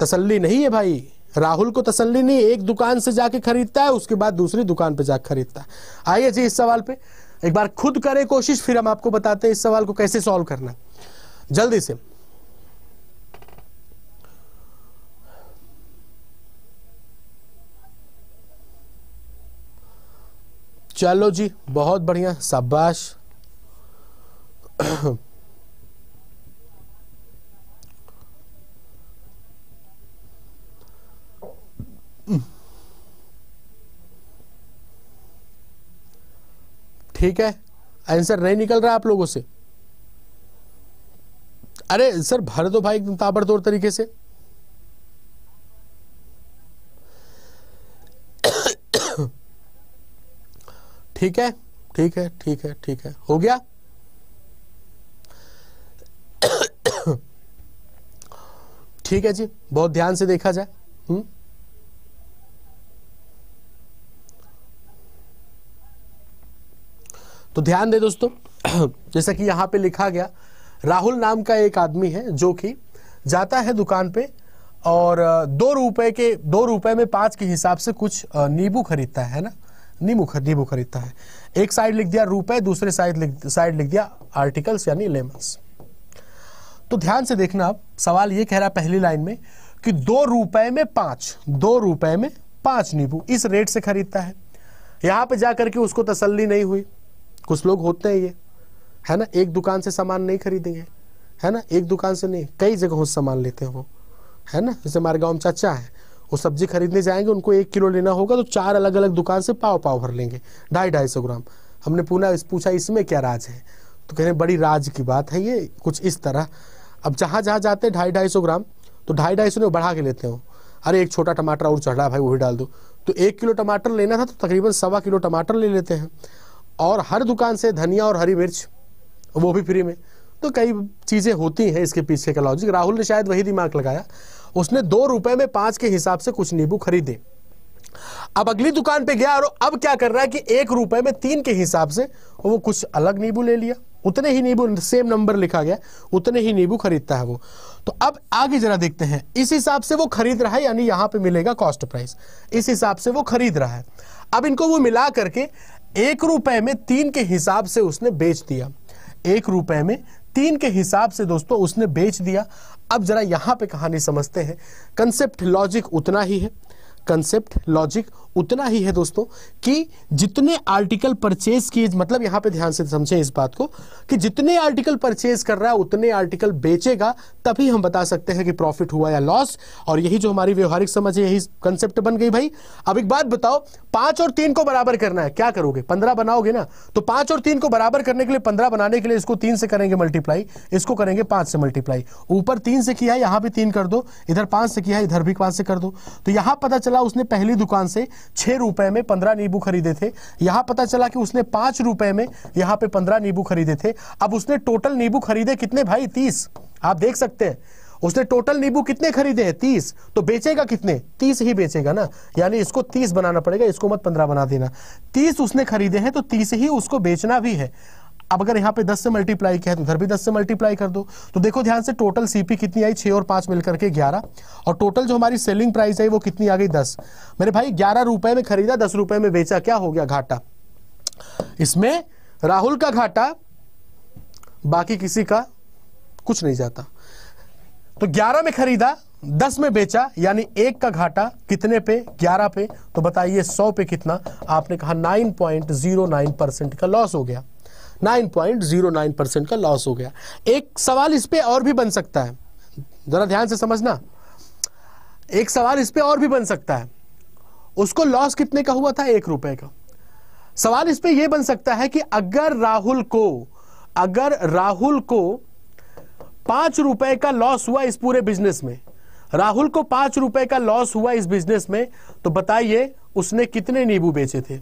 तसल्ली नहीं है भाई राहुल को तसल्ली नहीं एक दुकान से जाके खरीदता है उसके बाद दूसरी दुकान पर जाकर खरीदता है आइए जी इस सवाल पे एक बार खुद करें कोशिश फिर हम आपको बताते हैं इस सवाल को कैसे सॉल्व करना जल्दी से चलो जी बहुत बढ़िया शाबाश ठीक है आंसर नहीं निकल रहा आप लोगों से अरे सर भर दो भाई ताबड़तोड़ तरीके से ठीक है ठीक है ठीक है ठीक है हो गया ठीक है जी बहुत ध्यान से देखा जाए हम्म तो ध्यान दे दोस्तों जैसा कि यहां पे लिखा गया राहुल नाम का एक आदमी है जो कि जाता है दुकान पे और दो रुपए के दो रुपए में पांच के हिसाब से कुछ नींबू खरीदता है ना नींबू खर, नींबू खरीदता है एक साइड लिख दिया रूप है दूसरे साइड लिख साइड लिख दिया आर्टिकल्स यानी लेमस तो ध्यान से देखना आप सवाल ये कह रहा पहली लाइन में कि दो रुपए में पांच दो रुपए में पांच नींबू इस रेट से खरीदता है यहां पे जाकर के उसको तसल्ली नहीं हुई कुछ लोग होते हैं ये है ना एक दुकान से सामान नहीं खरीदेंगे है ना एक दुकान से नहीं कई जगहों से सामान लेते हैं वो है ना जैसे हमारे गाँव में चाचा है वो सब्जी खरीदने जाएंगे उनको एक किलो लेना होगा तो चार अलग अलग दुकान से पाव पाव भर लेंगे ढाई ढाई सौ ग्राम हमने पूना इस पूछा इसमें क्या राज है तो कह रहे बड़ी राज की बात है ये कुछ इस तरह अब जहाँ जहाँ जाते हैं ढाई ढाई सौ ग्राम तो ढाई ढाई सौ बढ़ा के लेते हो अरे एक छोटा टमाटर और चढ़ रहा भाई वो भी डाल दो तो एक किलो टमाटर लेना था तो तकरीबन सवा किलो टमाटर ले लेते हैं और हर दुकान से धनिया और हरी मिर्च वो भी फ्री में तो कई चीज़ें होती हैं इसके पीछे का लॉजिक राहुल ने शायद वही दिमाग लगाया उसने दो रुपए में पांच के हिसाब से कुछ नींबू खरीदे अब अगली दुकान पे गया और अब क्या कर रहा है कि एक रुपए में तीन के हिसाब से वो कुछ अलग नींबू ले लिया उतने ही नींबू सेम नंबर लिखा गया उतने ही नींबू खरीदता है वो तो अब आगे जरा देखते हैं इस हिसाब से वो खरीद रहा है यानी यहां पे मिलेगा कॉस्ट प्राइस इस हिसाब से वो खरीद रहा है अब इनको वो मिला करके एक रुपए में तीन के हिसाब से उसने बेच दिया एक रुपए में तीन के हिसाब से दोस्तों उसने बेच दिया अब जरा यहां पे कहानी समझते हैं कंसेप्ट लॉजिक उतना ही है कंसेप्ट लॉजिक उतना ही है दोस्तों कि जितने आर्टिकल परचेज किए मतलब यहां पे ध्यान से समझें इस बात को कि जितने आर्टिकल परचेज कर रहा है उतने आर्टिकल बेचेगा तभी हम बता सकते हैं कि प्रॉफिट हुआ या लॉस और यही जो हमारी व्यवहारिक समझ है यही कंसेप्ट बन गई भाई अब एक बात बताओ पांच और तीन को बराबर करना है क्या करोगे पंद्रह बनाओगे ना तो पांच और तीन को बराबर करने के लिए पंद्रह बनाने के लिए इसको तीन से करेंगे मल्टीप्लाई इसको करेंगे पांच से मल्टीप्लाई ऊपर तीन से किया यहां भी तीन कर दो इधर पांच से किया इधर भी पांच से कर दो तो यहां पता चला उसने पहली दुकान से छह रुपए में पंद्रह नींबू खरीदे थे यहां पता चला कि उसने पांच रुपए में यहां पे पंद्रह नींबू खरीदे थे अब उसने टोटल नींबू खरीदे कितने भाई तीस आप देख सकते हैं उसने टोटल नींबू कितने खरीदे हैं तीस तो बेचेगा कितने तीस ही बेचेगा ना यानी इसको तीस बनाना पड़ेगा इसको मत पंद्रह बना देना तीस उसने खरीदे हैं तो तीस ही उसको बेचना भी है अब अगर यहाँ पे 10 से मल्टीप्लाई किया है तो उधर भी 10 से मल्टीप्लाई कर दो तो देखो ध्यान से टोटल सीपी कितनी आई 6 और 5 मिलकर के ग्यारह और टोटल जो हमारी सेलिंग प्राइस आई वो कितनी आ गई दस मेरे भाई ग्यारह रुपए में खरीदा दस रुपए में बेचा क्या हो गया घाटा इसमें राहुल का घाटा बाकी किसी का कुछ नहीं जाता तो ग्यारह में खरीदा दस में बेचा यानी एक का घाटा कितने पे ग्यारह पे तो बताइए सौ पे कितना आपने कहा nine point zero nine percent का लॉस हो गया 9.09 परसेंट का लॉस हो गया एक सवाल इस पे और भी बन सकता है जरा ध्यान से समझना एक सवाल इस पे और भी बन सकता है उसको लॉस कितने का हुआ था एक रुपए का सवाल इस पे यह बन सकता है कि अगर राहुल को अगर राहुल को पांच रुपए का लॉस हुआ इस पूरे बिजनेस में राहुल को पांच रुपए का लॉस हुआ इस बिजनेस में तो बताइए उसने कितने नींबू बेचे थे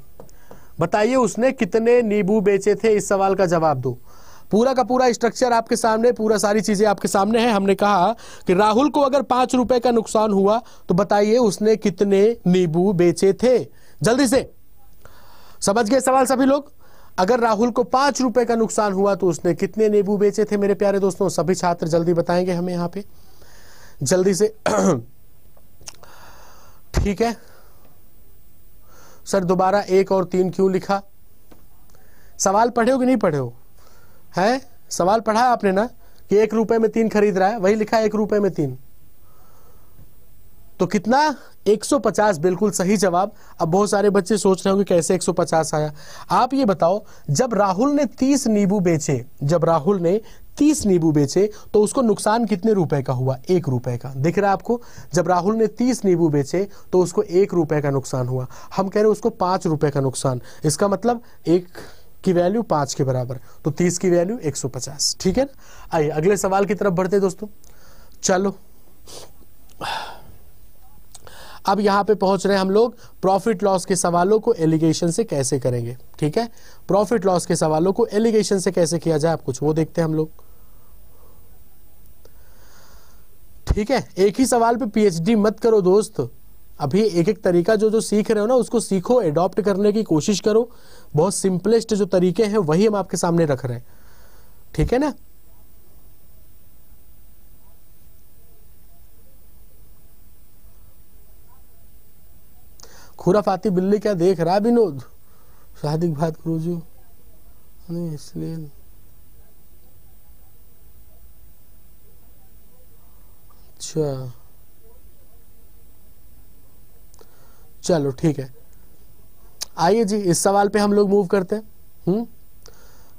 बताइए उसने कितने नींबू बेचे थे इस सवाल का जवाब दो पूरा का पूरा स्ट्रक्चर आपके सामने पूरा सारी चीजें आपके सामने है हमने कहा कि राहुल को अगर पांच रुपए का नुकसान हुआ तो बताइए उसने कितने नींबू बेचे थे जल्दी से समझ गए सवाल सभी लोग अगर राहुल को पांच रुपए का नुकसान हुआ तो उसने कितने नींबू बेचे थे मेरे प्यारे दोस्तों सभी छात्र जल्दी बताएंगे हमें यहां पे जल्दी से <clears throat> ठीक है सर दोबारा एक और तीन क्यों लिखा सवाल पढ़े हो कि नहीं पढ़े हो है सवाल पढ़ा आपने ना कि एक रुपए में तीन खरीद रहा है वही लिखा एक रुपए में तीन तो कितना 150 बिल्कुल सही जवाब अब बहुत सारे बच्चे सोच रहे होंगे कैसे 150 आया आप ये बताओ जब राहुल ने 30 नींबू बेचे जब राहुल ने तीस नींबू बेचे तो उसको नुकसान कितने रुपए का हुआ एक रुपए का दिख रहा है आपको जब राहुल ने तीस नींबू बेचे तो उसको एक रुपए का नुकसान हुआ हम कह रहे उसको पांच रुपए का नुकसान इसका मतलब एक की वैल्यू पांच के बराबर तो तीस की वैल्यू एक सौ पचास ठीक है आइए अगले सवाल की तरफ बढ़ते दोस्तों चलो अब यहां पे पहुंच रहे हम लोग प्रॉफिट लॉस के सवालों को एलिगेशन से कैसे करेंगे ठीक है प्रॉफिट लॉस के सवालों को एलिगेशन से कैसे किया जाए आप कुछ वो देखते हैं हम लोग ठीक है एक ही सवाल पे पीएचडी मत करो दोस्त अभी एक एक तरीका जो जो सीख रहे हो ना उसको सीखो एडॉप्ट करने की कोशिश करो बहुत सिंपलेस्ट जो तरीके हैं वही हम आपके सामने रख रहे हैं ठीक है ना खुराफाती बिल्ली क्या देख रहा विनोद शाहदिक भात नहीं इसलिए अच्छा चलो ठीक है आइए जी इस सवाल पे हम लोग मूव करते हैं हम्म?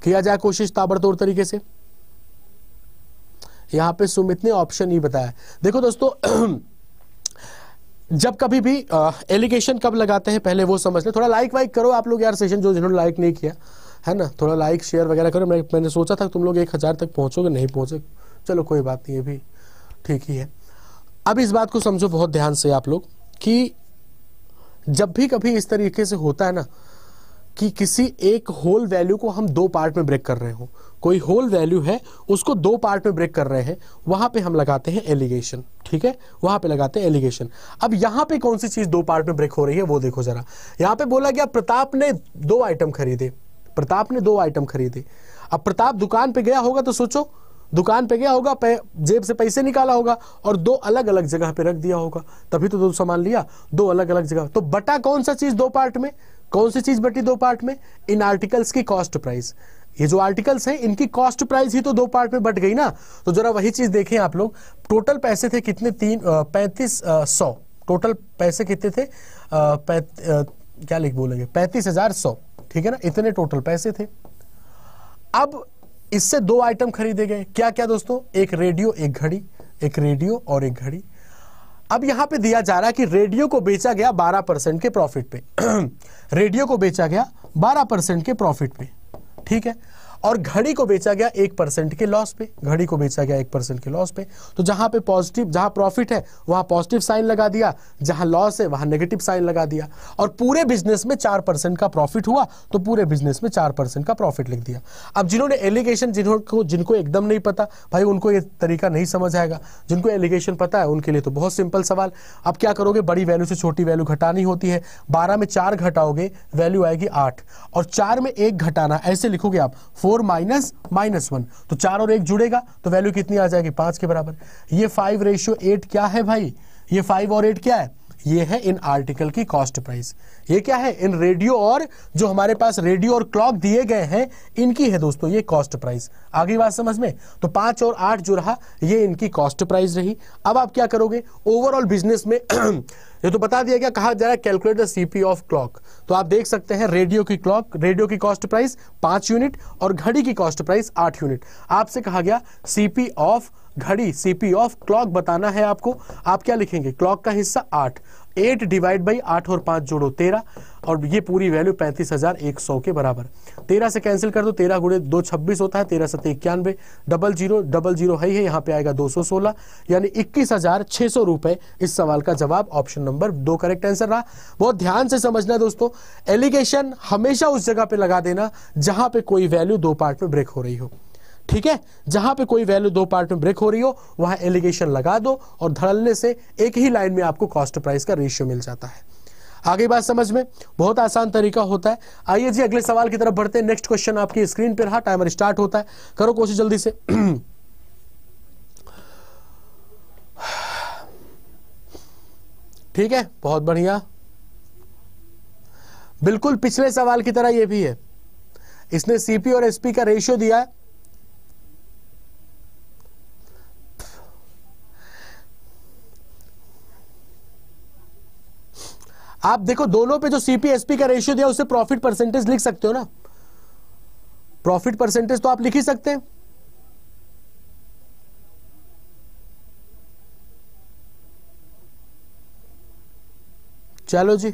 किया जाए कोशिश ताबड़तोड़ तरीके से यहां पे सुमित ने ऑप्शन ही बताया देखो दोस्तों जब कभी भी एलिगेशन कब लगाते हैं पहले वो समझ ले थोड़ा लाइक वाइक करो आप लोग यार सेशन जो जिन्होंने लाइक नहीं किया है ना थोड़ा लाइक शेयर वगैरह करो मैं मैंने सोचा था तुम लोग एक हज़ार तक पहुंचोगे नहीं पहुंचे चलो कोई बात नहीं अभी ठीक ही है अब इस बात को समझो बहुत ध्यान से आप लोग कि जब भी कभी इस तरीके से होता है ना कि किसी एक होल वैल्यू को हम दो पार्ट में ब्रेक कर रहे हो कोई होल वैल्यू है उसको दो पार्ट में ब्रेक कर रहे हैं वहां पे हम लगाते हैं एलिगेशन ठीक है वहां पे लगाते हैं एलिगेशन अब यहां पे कौन सी चीज दो पार्ट में ब्रेक हो रही है वो देखो जरा यहां पे बोला गया प्रताप ने दो आइटम खरीदे प्रताप ने दो आइटम खरीदे अब प्रताप दुकान पे गया होगा तो सोचो दुकान पे गया होगा जेब से पैसे निकाला होगा और दो अलग अलग जगह पे रख दिया होगा तभी तो दो सामान लिया दो अलग अलग जगह तो बटा कौन सा चीज दो पार्ट में कौन सी चीज बटी दो पार्ट में इन आर्टिकल्स की कॉस्ट प्राइस ये जो आर्टिकल्स हैं इनकी कॉस्ट प्राइस ही तो दो पार्ट में बट गई ना तो जरा वही चीज देखें आप लोग टोटल पैसे थे कितने तीन पैंतीस सौ टोटल पैसे कितने थे आ, पैत, आ, क्या लिख बोलेंगे पैंतीस हजार सौ ठीक है ना इतने टोटल पैसे थे अब इससे दो आइटम खरीदे गए क्या क्या दोस्तों एक रेडियो एक घड़ी एक रेडियो और एक घड़ी अब यहां पे दिया जा रहा है कि रेडियो को बेचा गया 12 परसेंट के प्रॉफिट पे रेडियो <clears throat> को बेचा गया 12 परसेंट के प्रॉफिट पे ठीक है और घड़ी को बेचा गया एक परसेंट के लॉस पे घड़ी को बेचा गया एक परसेंट के लॉस पे तो जहां पे पॉजिटिव जहां प्रॉफिट है वहां पॉजिटिव साइन लगा दिया जहां लॉस है वहां नेगेटिव साइन लगा दिया और पूरे बिजनेस में चार परसेंट का प्रॉफिट हुआ तो पूरे बिजनेस में चार परसेंट का प्रॉफिट लिख दिया अब जिन्होंने एलिगेशन जिन्होंने जिनको एकदम नहीं पता भाई उनको ये तरीका नहीं समझ आएगा जिनको एलिगेशन पता है उनके लिए तो बहुत सिंपल सवाल अब क्या करोगे बड़ी वैल्यू से छोटी वैल्यू घटानी होती है बारह में चार घटाओगे वैल्यू आएगी आठ और चार में एक घटाना ऐसे लिखोगे आप फोर माइनस माइनस वन तो चार और एक जुड़ेगा तो वैल्यू कितनी आ जाएगी पांच के बराबर ये फाइव रेशियो एट क्या है भाई ये फाइव और एट क्या है ये है इन आर्टिकल की कॉस्ट प्राइस ये क्या है इन रेडियो और जो हमारे पास रेडियो और क्लॉक दिए गए हैं इनकी है दोस्तों ये कॉस्ट प्राइस आगे बात समझ में तो पांच और आठ जो रहा ये इनकी कॉस्ट प्राइस रही अब आप क्या करोगे ओवरऑल बिजनेस में <clears throat> ये तो बता दिया गया कहा जा रहा है calculate the CP of clock तो आप देख सकते हैं रेडियो की क्लॉक रेडियो की कॉस्ट प्राइस पांच यूनिट और घड़ी की कॉस्ट प्राइस आठ यूनिट आपसे कहा गया सीपी ऑफ घड़ी सीपी ऑफ क्लॉक बताना है आपको आप क्या लिखेंगे क्लॉक का हिस्सा आठ एट डिवाइड बाई आठ और पांच जोड़ो तेरह और ये पूरी वैल्यू पैंतीस हज़ार एक सौ के बराबर तेरह से कैंसिल कर दो तेरह गुड़े दो छब्बीस होता है तेरह सत्तर इक्यानवे डबल जीरो डबल जीरो है ही है यहाँ पे आएगा दो सौ सोलह यानी इक्कीस हज़ार छह सौ रुपए इस सवाल का जवाब ऑप्शन नंबर दो करेक्ट आंसर रहा बहुत ध्यान से समझना दोस्तों एलिगेशन हमेशा उस जगह पे लगा देना जहां पर कोई वैल्यू दो पार्ट में ब्रेक हो रही हो ठीक है जहां पे कोई वैल्यू दो पार्ट में ब्रेक हो रही हो वहां एलिगेशन लगा दो और धड़लने से एक ही लाइन में आपको कॉस्ट प्राइस का रेशियो मिल जाता है आगे बात समझ में बहुत आसान तरीका होता है आइए जी अगले सवाल की तरफ बढ़ते हैं नेक्स्ट क्वेश्चन आपकी स्क्रीन पर रहा टाइमर स्टार्ट होता है करो कोशिश जल्दी से <clears throat> ठीक है बहुत बढ़िया बिल्कुल पिछले सवाल की तरह यह भी है इसने सीपी और एसपी का रेशियो दिया है आप देखो दोनों पे जो सीपीएसपी का रेशियो दिया उसे प्रॉफिट परसेंटेज लिख सकते हो ना प्रॉफिट परसेंटेज तो आप लिख ही सकते हैं चलो जी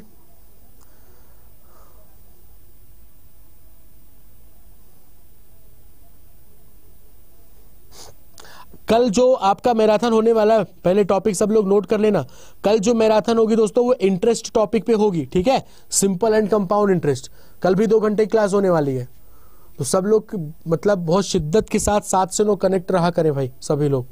कल जो आपका मैराथन होने वाला है पहले टॉपिक सब लोग नोट कर लेना कल जो मैराथन होगी दोस्तों वो इंटरेस्ट टॉपिक पे होगी ठीक है सिंपल एंड कंपाउंड इंटरेस्ट कल भी दो घंटे क्लास होने वाली है तो सब लोग मतलब बहुत शिद्दत के साथ सात से लोग कनेक्ट रहा करें भाई सभी लोग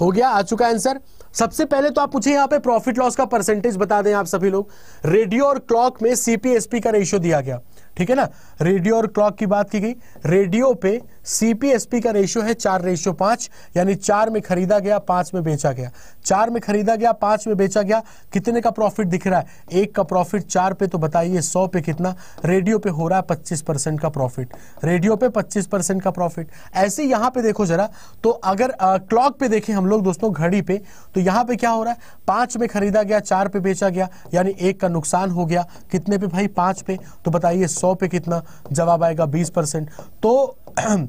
हो गया आ चुका आंसर सबसे पहले तो आप पूछे यहां पे प्रॉफिट लॉस का परसेंटेज बता दें आप सभी लोग रेडियो और क्लॉक में सीपीएसपी का रेशियो दिया गया ठीक है ना रेडियो और क्लॉक की बात की गई रेडियो पे सीपीएसपी का रेशियो है चार रेशियो पांच यानी चार में खरीदा गया पांच में बेचा गया चार में खरीदा गया पांच में बेचा गया कितने का प्रॉफिट दिख रहा है एक का प्रॉफिट चार पे तो बताइए सौ पे कितना रेडियो पे हो रहा है पच्चीस परसेंट का प्रॉफिट रेडियो पे पच्चीस परसेंट का प्रॉफिट ऐसे यहां पे देखो जरा तो अगर क्लॉक पे देखें हम लोग दोस्तों घड़ी पे तो यहां पे क्या हो रहा है पांच में खरीदा गया चार पे बेचा गया यानी एक का नुकसान हो गया कितने पे भाई पांच पे तो बताइए सौ पे कितना जवाब आएगा बीस परसेंट तो <clears throat>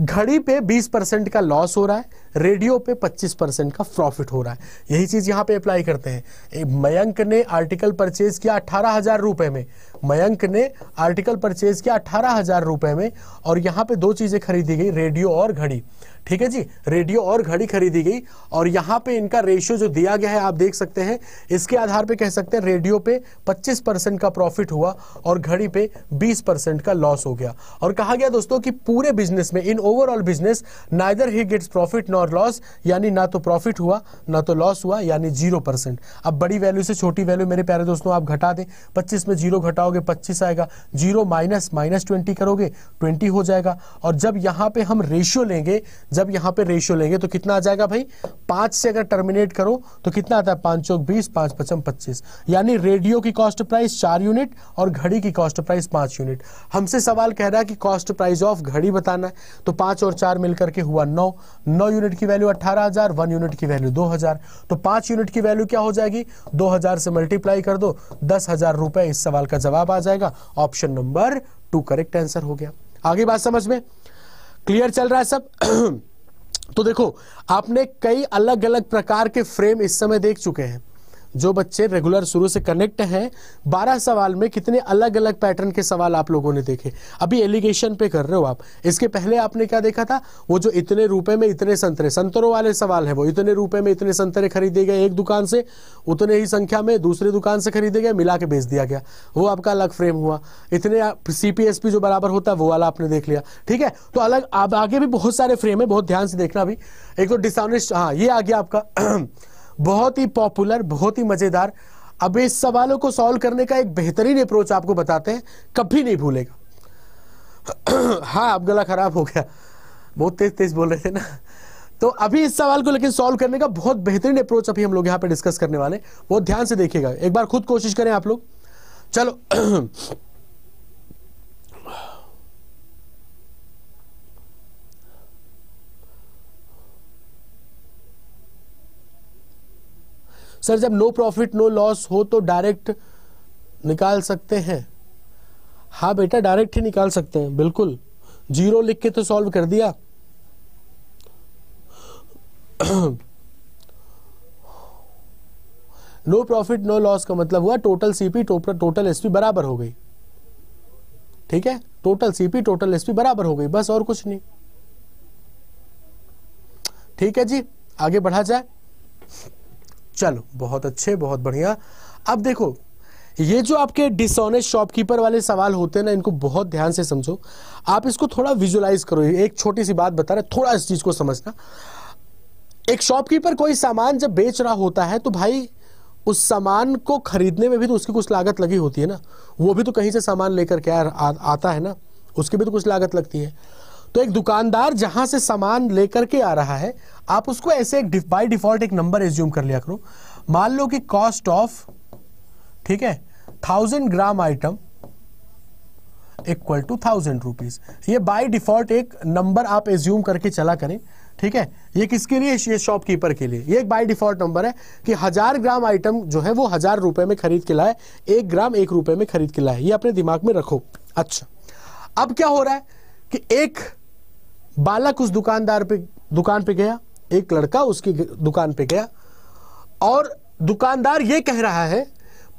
घड़ी पे 20 परसेंट का लॉस हो रहा है रेडियो पे 25 परसेंट का प्रॉफिट हो रहा है यही चीज़ यहां पे अप्लाई करते हैं मयंक ने आर्टिकल परचेज किया अठारह हजार रुपए में मयंक ने आर्टिकल परचेज किया अठारह हजार रुपए में और यहां पे दो चीज़ें खरीदी गई रेडियो और घड़ी ठीक है जी रेडियो और घड़ी खरीदी गई और यहां पे इनका रेशियो जो दिया गया है आप देख सकते हैं इसके आधार पे कह सकते हैं रेडियो पे 25 परसेंट का प्रॉफिट हुआ और घड़ी पे 20 परसेंट का लॉस हो गया और कहा गया दोस्तों कि पूरे बिजनेस में in overall business neither he gets profit nor loss यानी ना तो प्रॉफिट हुआ ना तो लॉस हुआ यानी जीरो परसेंट अब बड़ी वैल्यू से छोटी वैल्यू मेरे प्यारे दोस्तों आप घटा दें पच्चीस में जीरो घटाओगे पच्चीस आएगा जीरो माइनस माइनस ट्वेंटी करोगे ट्वेंटी हो जाएगा और जब यहां पर हम रेशियो लेंगे जब यहाँ पे रेशियो लेंगे तो कितना आ जाएगा भाई पांच से अगर टर्मिनेट करो तो कितना आता है पांच चौक बीस पांच पचम पच्चीस यानी रेडियो की कॉस्ट प्राइस चार यूनिट और घड़ी की कॉस्ट प्राइस पांच यूनिट हमसे सवाल कह रहा है कि कॉस्ट प्राइस ऑफ घड़ी बताना है तो पांच और चार मिलकर के हुआ नौ नौ यूनिट की वैल्यू अट्ठारह हज़ार वन यूनिट की वैल्यू दो हज़ार तो पांच यूनिट की वैल्यू क्या हो जाएगी दो हज़ार से मल्टीप्लाई कर दो दस हज़ार रुपए इस सवाल का जवाब आ जाएगा option number two correct answer हो गया आगे बात समझ में क्लियर चल रहा है सब <clears throat> तो देखो आपने कई अलग अलग प्रकार के फ्रेम इस समय देख चुके हैं जो बच्चे रेगुलर शुरू से कनेक्ट हैं बारह सवाल में कितने अलग अलग पैटर्न के सवाल आप लोगों ने देखे अभी एलिगेशन पे कर रहे हो आप इसके पहले आपने क्या देखा था वो जो इतने रुपए में इतने संतरे संतरों वाले सवाल है वो इतने रुपए में इतने संतरे खरीदे गए एक दुकान से उतने ही संख्या में दूसरे दुकान से खरीदे गए मिला के बेच दिया गया वो आपका अलग फ्रेम हुआ इतने सीपीएसपी जो बराबर होता है वो वाला आपने देख लिया ठीक है तो अलग आगे भी बहुत सारे फ्रेम है बहुत ध्यान से देखना अभी एक तो डिसऑनेस्ट हाँ ये आ गया आपका <clears throat> बहुत ही पॉपुलर बहुत ही मजेदार अब इस सवालों को सॉल्व करने का एक बेहतरीन अप्रोच आपको बताते हैं कभी नहीं भूलेगा <clears throat> हाँ अब गला खराब हो गया बहुत तेज तेज बोल रहे थे ना तो अभी इस सवाल को लेकिन सॉल्व करने का बहुत बेहतरीन अप्रोच अभी हम लोग यहां पे डिस्कस करने वाले बहुत ध्यान से देखिएगा एक बार खुद कोशिश करें आप लोग चलो <clears throat> सर जब नो प्रॉफिट नो लॉस हो तो डायरेक्ट निकाल सकते हैं हाँ बेटा डायरेक्ट ही निकाल सकते हैं बिल्कुल जीरो लिख के तो सॉल्व कर दिया नो प्रॉफिट नो लॉस का मतलब हुआ टोटल सीपी टोटल एसपी बराबर हो गई ठीक है टोटल सीपी टोटल एसपी बराबर हो गई बस और कुछ नहीं ठीक है जी आगे बढ़ा जाए चलो बहुत अच्छे बहुत बढ़िया अब देखो ये जो आपके डिसऑनेस्ट शॉपकीपर वाले सवाल होते हैं ना इनको बहुत ध्यान से समझो आप इसको थोड़ा विजुलाइज करो एक छोटी सी बात बता रहे थोड़ा इस चीज को समझना एक शॉपकीपर कोई सामान जब बेच रहा होता है तो भाई उस सामान को खरीदने में भी तो उसकी कुछ लागत लगी होती है ना वो भी तो कहीं से सामान लेकर के आ, आ, आता है ना उसकी भी तो कुछ लागत लगती है तो एक दुकानदार जहां से सामान लेकर के आ रहा है आप उसको ऐसे एक बाई डिफॉल्ट एक नंबर एज्यूम कर लिया करो मान लो कि कॉस्ट ऑफ ठीक है thousand gram item equal to thousand rupees ये बाई डिफॉल्ट एक नंबर आप एज्यूम करके चला करें ठीक है ये किसके लिए ये शॉपकीपर के लिए ये एक बाई डिफॉल्ट नंबर है कि हजार ग्राम आइटम जो है वो हजार रुपए में खरीद के लाए एक ग्राम एक रुपए में खरीद के लाए ये अपने दिमाग में रखो अच्छा अब क्या हो रहा है कि एक बालक उस दुकानदार पे दुकान पे गया एक लड़का उसकी दुकान पे गया और दुकानदार ये कह रहा है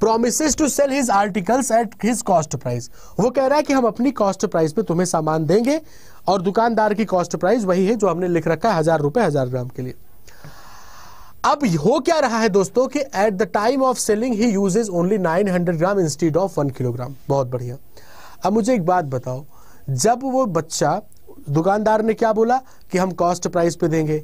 promise to sell his articles at his cost price वो कह रहा है कि हम अपनी कॉस्ट प्राइस पे तुम्हें सामान देंगे और दुकानदार की कॉस्ट प्राइस वही है जो हमने लिख रखा है हजार रुपए हजार ग्राम के लिए अब हो क्या रहा है दोस्तों कि at the time of selling he uses only 900 gram instead of 1 kilogram बहुत बढ़िया अब मुझे एक बात बताओ जब वो बच्चा दुकानदार ने क्या बोला कि हम कॉस्ट प्राइस पे देंगे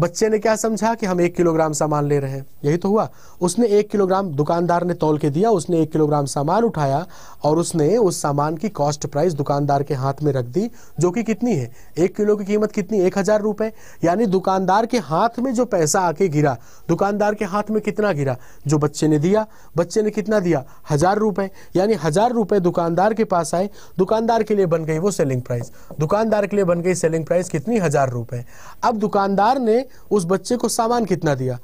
बच्चे ने क्या समझा कि हम एक किलोग्राम सामान ले रहे हैं यही तो हुआ उसने एक किलोग्राम दुकानदार ने तोल के दिया उसने एक किलोग्राम सामान उठाया और उसने उस सामान की कॉस्ट प्राइस दुकानदार के हाथ में रख दी जो कि कितनी है एक किलो की कीमत कितनी एक हजार रुपए यानी दुकानदार के हाथ में जो पैसा आके गिरा दुकानदार के हाथ में कितना गिरा जो बच्चे ने दिया बच्चे ने कितना दिया हजार रुपए यानी हजार रुपए दुकानदार के पास आए दुकानदार के लिए बन गई वो सेलिंग प्राइस दुकानदार के लिए बन गई सेलिंग प्राइस कितनी हजार रुपए अब दुकानदार ने उस बच्चे को सामान कितना दिया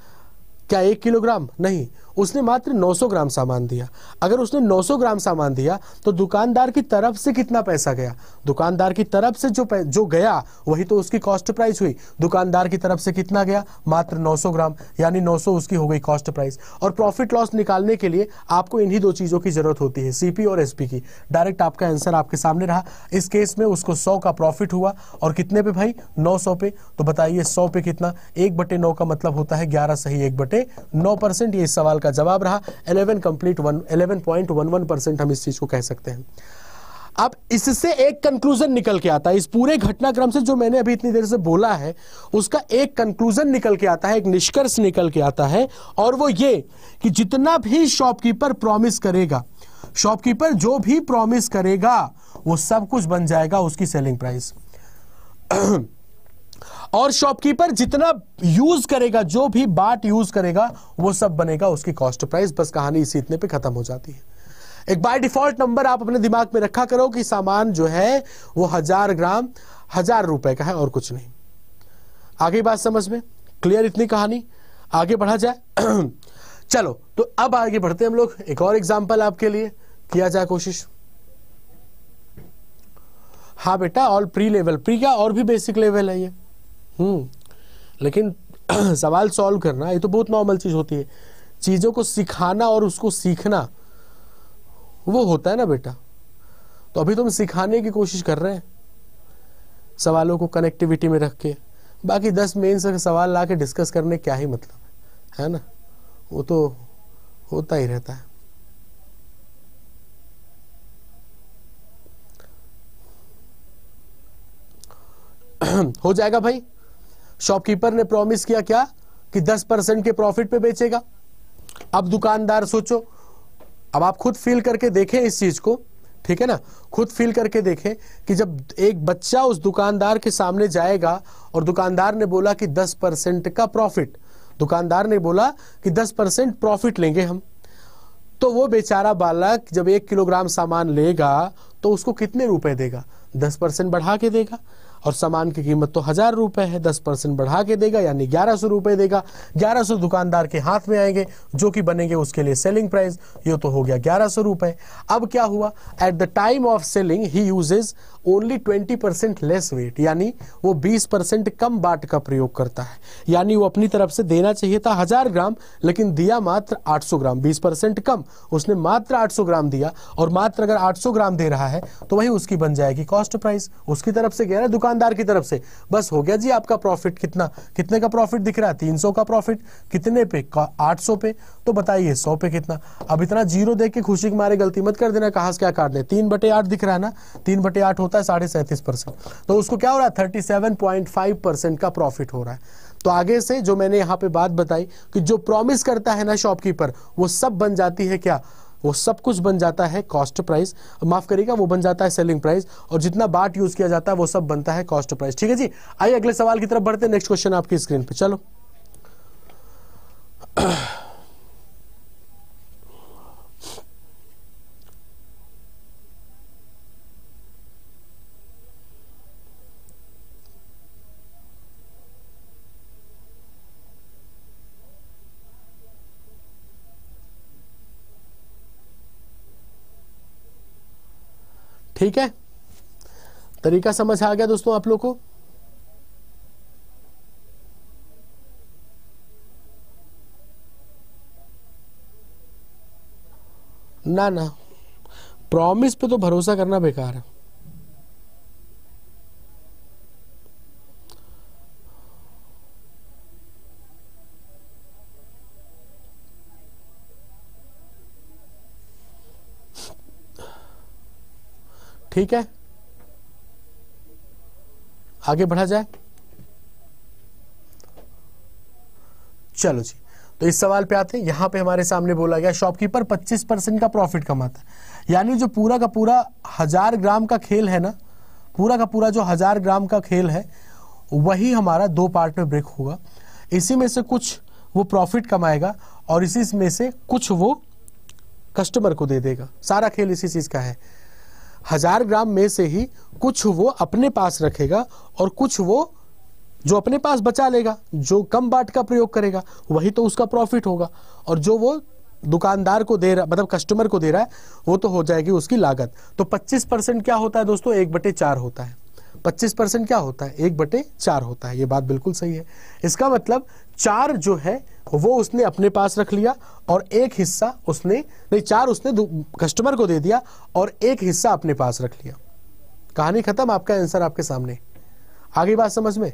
क्या एक किलोग्राम नहीं उसने मात्र 900 ग्राम सामान दिया अगर उसने 900 ग्राम सामान दिया तो दुकानदार की तरफ से कितना पैसा गया दुकानदार की तरफ से जो जो गया वही तो उसकी कॉस्ट प्राइस हुई दुकानदार की तरफ से कितना गया मात्र 900 ग्राम यानी 900 उसकी हो गई कॉस्ट प्राइस और प्रॉफिट लॉस निकालने के लिए आपको इन्हीं दो चीज़ों की जरूरत होती है सीपी और एसपी की डायरेक्ट आपका आंसर आपके सामने रहा इस केस में उसको सौ का प्रॉफिट हुआ और कितने पे भाई नौ सौ पे तो बताइए सौ पे कितना एक बटे नौ का मतलब होता है ग्यारह सही एक बटे नौ परसेंट ये इस सवाल का जवाब रहा eleven complete one eleven point one one percent हम इस चीज़ को कह सकते हैं अब इससे एक कंक्लूजन निकल के आता है इस पूरे घटनाक्रम से जो मैंने अभी इतनी देर से बोला है उसका एक कंक्लूजन निकल के आता है एक निष्कर्ष निकल के आता है और वो ये कि जितना भी शॉपकीपर प्रॉमिस करेगा शॉपकीपर जो भी प्रॉमिस करेगा वो सब कुछ बन जाएगा उसकी सेलिंग प्राइस <clears throat> और शॉपकीपर जितना यूज करेगा जो भी बाट यूज करेगा वो सब बनेगा उसकी कॉस्ट प्राइस बस कहानी इसी इतने पे खत्म हो जाती है एक बाय डिफॉल्ट नंबर आप अपने दिमाग में रखा करो कि सामान जो है वो हजार ग्राम हजार रुपए का है और कुछ नहीं आगे बात समझ में क्लियर इतनी कहानी आगे बढ़ा जाए <clears throat> चलो तो अब आगे बढ़ते हम लोग एक और एग्जाम्पल आपके लिए किया जाए कोशिश हाँ बेटा और प्री लेवल प्री का और भी बेसिक लेवल है ये हम्म। लेकिन <clears throat> सवाल सॉल्व करना ये तो बहुत नॉर्मल चीज़ होती है चीज़ों को सिखाना और उसको सीखना वो होता है ना बेटा तो अभी तुम सिखाने की कोशिश कर रहे हैं सवालों को कनेक्टिविटी में रख के बाकी दस मेन से सवाल ला के डिस्कस करने क्या ही मतलब है है ना वो तो होता ही रहता है <clears throat> हो जाएगा भाई शॉपकीपर ने प्रॉमिस किया क्या कि 10 परसेंट के प्रॉफिट पे बेचेगा अब दुकानदार सोचो अब आप खुद फील करके देखें इस चीज को ठीक है ना खुद फील करके देखें कि जब एक बच्चा उस दुकानदार के सामने जाएगा और दुकानदार ने बोला कि 10 परसेंट का प्रॉफिट दुकानदार ने बोला कि 10 परसेंट प्रॉफिट लेंगे हम तो वो बेचारा बालक जब एक किलोग्राम सामान लेगा तो उसको कितने रुपए देगा दस परसेंट बढ़ा के देगा और सामान की कीमत तो हज़ार रुपए है दस परसेंट बढ़ा के देगा यानी ग्यारह सौ रुपए देगा ग्यारह सौ दुकानदार के हाथ में आएंगे जो कि बनेंगे उसके लिए सेलिंग प्राइस ये तो हो गया ग्यारह सौ रुपए अब क्या हुआ at the time of selling he uses only twenty percent less weight यानी वो बीस परसेंट कम बाट का प्रयोग करता है यानी वो अपनी तरफ से देना चाहिए था हज़ार ग्राम लेकिन दिया मात्र आठ सौ ग्राम बीस परसेंट कम उसने मात्र आठ सौ ग्राम दिया और मात्र अगर आठ सौ ग्राम दे रहा है तो वही उसकी बन जाएगी कॉस्ट प्राइस उसकी तरफ से कह रहा है दुकान दुकानदार की तरफ से बस हो गया जी आपका प्रॉफिट कितना कितने का प्रॉफिट दिख रहा है तीन सौ का प्रॉफिट कितने पे आठ सौ पे तो बताइए सौ पे कितना अब इतना जीरो देख के खुशी की मारे गलती मत कर देना कहा क्या काट दे तीन बटे आठ दिख रहा है ना तीन बटे आठ होता है साढ़े सैंतीस परसेंट तो उसको क्या हो रहा है thirty seven point five percent का प्रॉफिट हो रहा है तो आगे से जो मैंने यहां पे बात बताई कि जो प्रॉमिस करता है ना शॉपकीपर वो सब बन जाती है क्या वो सब कुछ बन जाता है कॉस्ट प्राइस माफ करिएगा वो बन जाता है सेलिंग प्राइस और जितना बाट यूज किया जाता है वो सब बनता है कॉस्ट प्राइस ठीक है जी आइए अगले सवाल की तरफ बढ़ते हैं नेक्स्ट क्वेश्चन आपकी स्क्रीन पे चलो ठीक है तरीका समझ आ गया दोस्तों आप लोग को ना ना प्रॉमिस पे तो भरोसा करना बेकार है ठीक है आगे बढ़ा जाए चलो जी तो इस सवाल पे आते हैं यहां पे हमारे सामने बोला गया शॉपकीपर 25 परसेंट का प्रॉफिट कमाता है यानी जो पूरा का पूरा हजार ग्राम का खेल है ना पूरा का पूरा जो हजार ग्राम का खेल है वही हमारा दो पार्ट में ब्रेक होगा इसी में से कुछ वो प्रॉफिट कमाएगा और इसी में से कुछ वो कस्टमर को दे देगा सारा खेल इसी चीज़ का है हजार ग्राम में से ही कुछ वो अपने पास रखेगा और कुछ वो जो अपने पास बचा लेगा जो कम बाट का प्रयोग करेगा वही तो उसका प्रॉफिट होगा और जो वो दुकानदार को दे रहा मतलब कस्टमर को दे रहा है वो तो हो जाएगी उसकी लागत तो 25 परसेंट क्या होता है दोस्तों एक बटे चार होता है 25 परसेंट क्या होता है एक बटे चार होता है ये बात बिल्कुल सही है इसका मतलब चार जो है वो उसने अपने पास रख लिया और एक हिस्सा उसने नहीं चार उसने कस्टमर को दे दिया और एक हिस्सा अपने पास रख लिया कहानी खत्म आपका आंसर आपके सामने आगे बात समझ में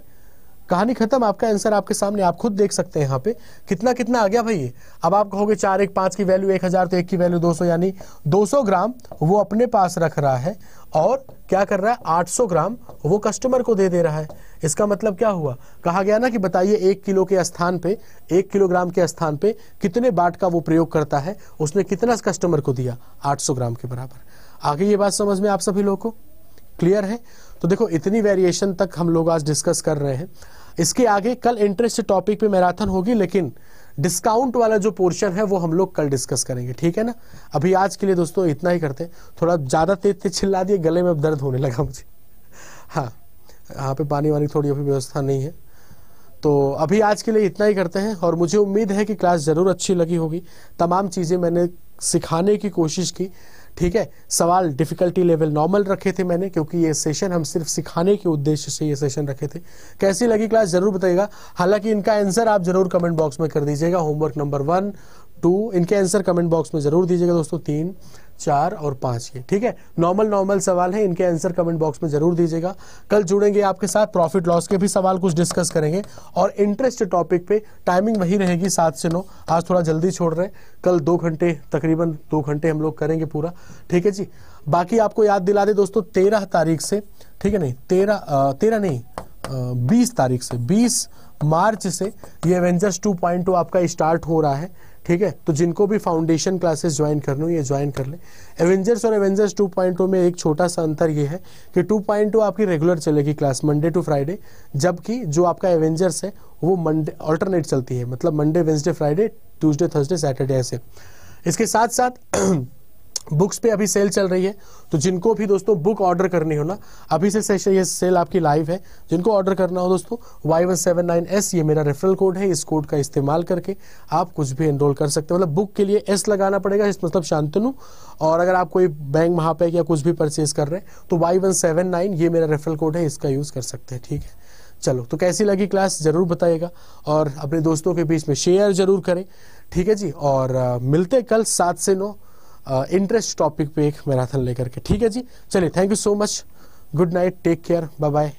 कहानी खत्म आपका आंसर आपके सामने आप खुद देख सकते हैं यहाँ पे कितना कितना आ गया भाई अब आप कहोगे चार एक पांच की वैल्यू एक हज़ार तो एक की वैल्यू दो सौ यानी दो सौ ग्राम वो अपने पास रख रहा है और क्या कर रहा है आठ सौ ग्राम वो कस्टमर को दे दे रहा है इसका मतलब क्या हुआ कहा गया ना कि बताइए एक किलो के स्थान पे एक किलोग्राम के स्थान पे कितने बाट का वो प्रयोग करता है उसने कितना कस्टमर को दिया 800 ग्राम के बराबर आगे ये बात समझ में आप सभी लोगों को क्लियर है तो देखो इतनी वेरिएशन तक हम लोग आज डिस्कस कर रहे हैं इसके आगे कल इंटरेस्ट टॉपिक पे मैराथन होगी लेकिन डिस्काउंट वाला जो पोर्शन है वो हम लोग कल डिस्कस करेंगे ठीक है ना अभी आज के लिए दोस्तों इतना ही करते हैं थोड़ा ज़्यादा तेज तेज चिल्ला दिए गले में अब दर्द होने लगा मुझे हाँ यहाँ पे पानी वानी थोड़ी अभी व्यवस्था नहीं है तो अभी आज के लिए इतना ही करते हैं और मुझे उम्मीद है कि क्लास ज़रूर अच्छी लगी होगी तमाम चीज़ें मैंने सिखाने की कोशिश की ठीक है सवाल डिफ़िकल्टी लेवल नॉर्मल रखे थे मैंने क्योंकि ये सेशन हम सिर्फ सिखाने के उद्देश्य से ये सेशन रखे थे कैसी लगी क्लास ज़रूर बताइएगा हालांकि इनका आंसर आप ज़रूर कमेंट बॉक्स में कर दीजिएगा होमवर्क नंबर वन टू इनके आंसर कमेंट बॉक्स में ज़रूर दीजिएगा दोस्तों तीन चार और पांच के ठीक है नॉर्मल नॉर्मल सवाल है इनके आंसर कमेंट बॉक्स में जरूर दीजिएगा कल जुड़ेंगे आपके साथ प्रॉफिट लॉस के भी सवाल कुछ डिस्कस करेंगे और इंटरेस्ट टॉपिक पे टाइमिंग वही रहेगी सात से नौ आज थोड़ा जल्दी छोड़ रहे हैं कल दो घंटे तकरीबन दो घंटे हम लोग करेंगे पूरा ठीक है जी बाकी आपको याद दिला दे दोस्तों तेरह तारीख से ठीक है नहीं तेरह तेरह नहीं बीस तारीख से बीस मार्च से ये एवेंजर्स टू पॉइंट टू आपका स्टार्ट हो रहा है ठीक है तो जिनको भी फाउंडेशन क्लासेस ज्वाइन कर ये ज्वाइन कर ले एवेंजर्स और एवेंजर्स 2.0 में एक छोटा सा अंतर ये है कि 2.0 आपकी रेगुलर चलेगी क्लास मंडे टू फ्राइडे जबकि जो आपका एवेंजर्स है वो मंडे ऑल्टरनेट चलती है मतलब Monday Wednesday Friday Tuesday Thursday Saturday ऐसे इसके साथ साथ <clears throat> बुक्स पे अभी सेल चल रही है तो जिनको भी दोस्तों बुक ऑर्डर करनी हो ना अभी से सेशन ये सेल आपकी लाइव है जिनको ऑर्डर करना हो दोस्तों Y one seven nine S ये मेरा रेफरल कोड है इस कोड का इस्तेमाल करके आप कुछ भी एनरोल कर सकते हैं मतलब बुक के लिए एस लगाना पड़ेगा इस मतलब शांतनु और अगर आप कोई बैंक महापैक या कुछ भी परचेज कर रहे हैं तो वाई वन सेवन नाइन ये मेरा रेफरल कोड है इसका यूज़ कर सकते हैं ठीक है चलो तो कैसी लगी क्लास ज़रूर बताइएगा और अपने दोस्तों के बीच में शेयर ज़रूर करें ठीक है जी और मिलते कल सात से नौ इंटरेस्ट uh, टॉपिक पे एक मैराथन लेकर के ठीक है जी चलिए thank you so much good night take care bye bye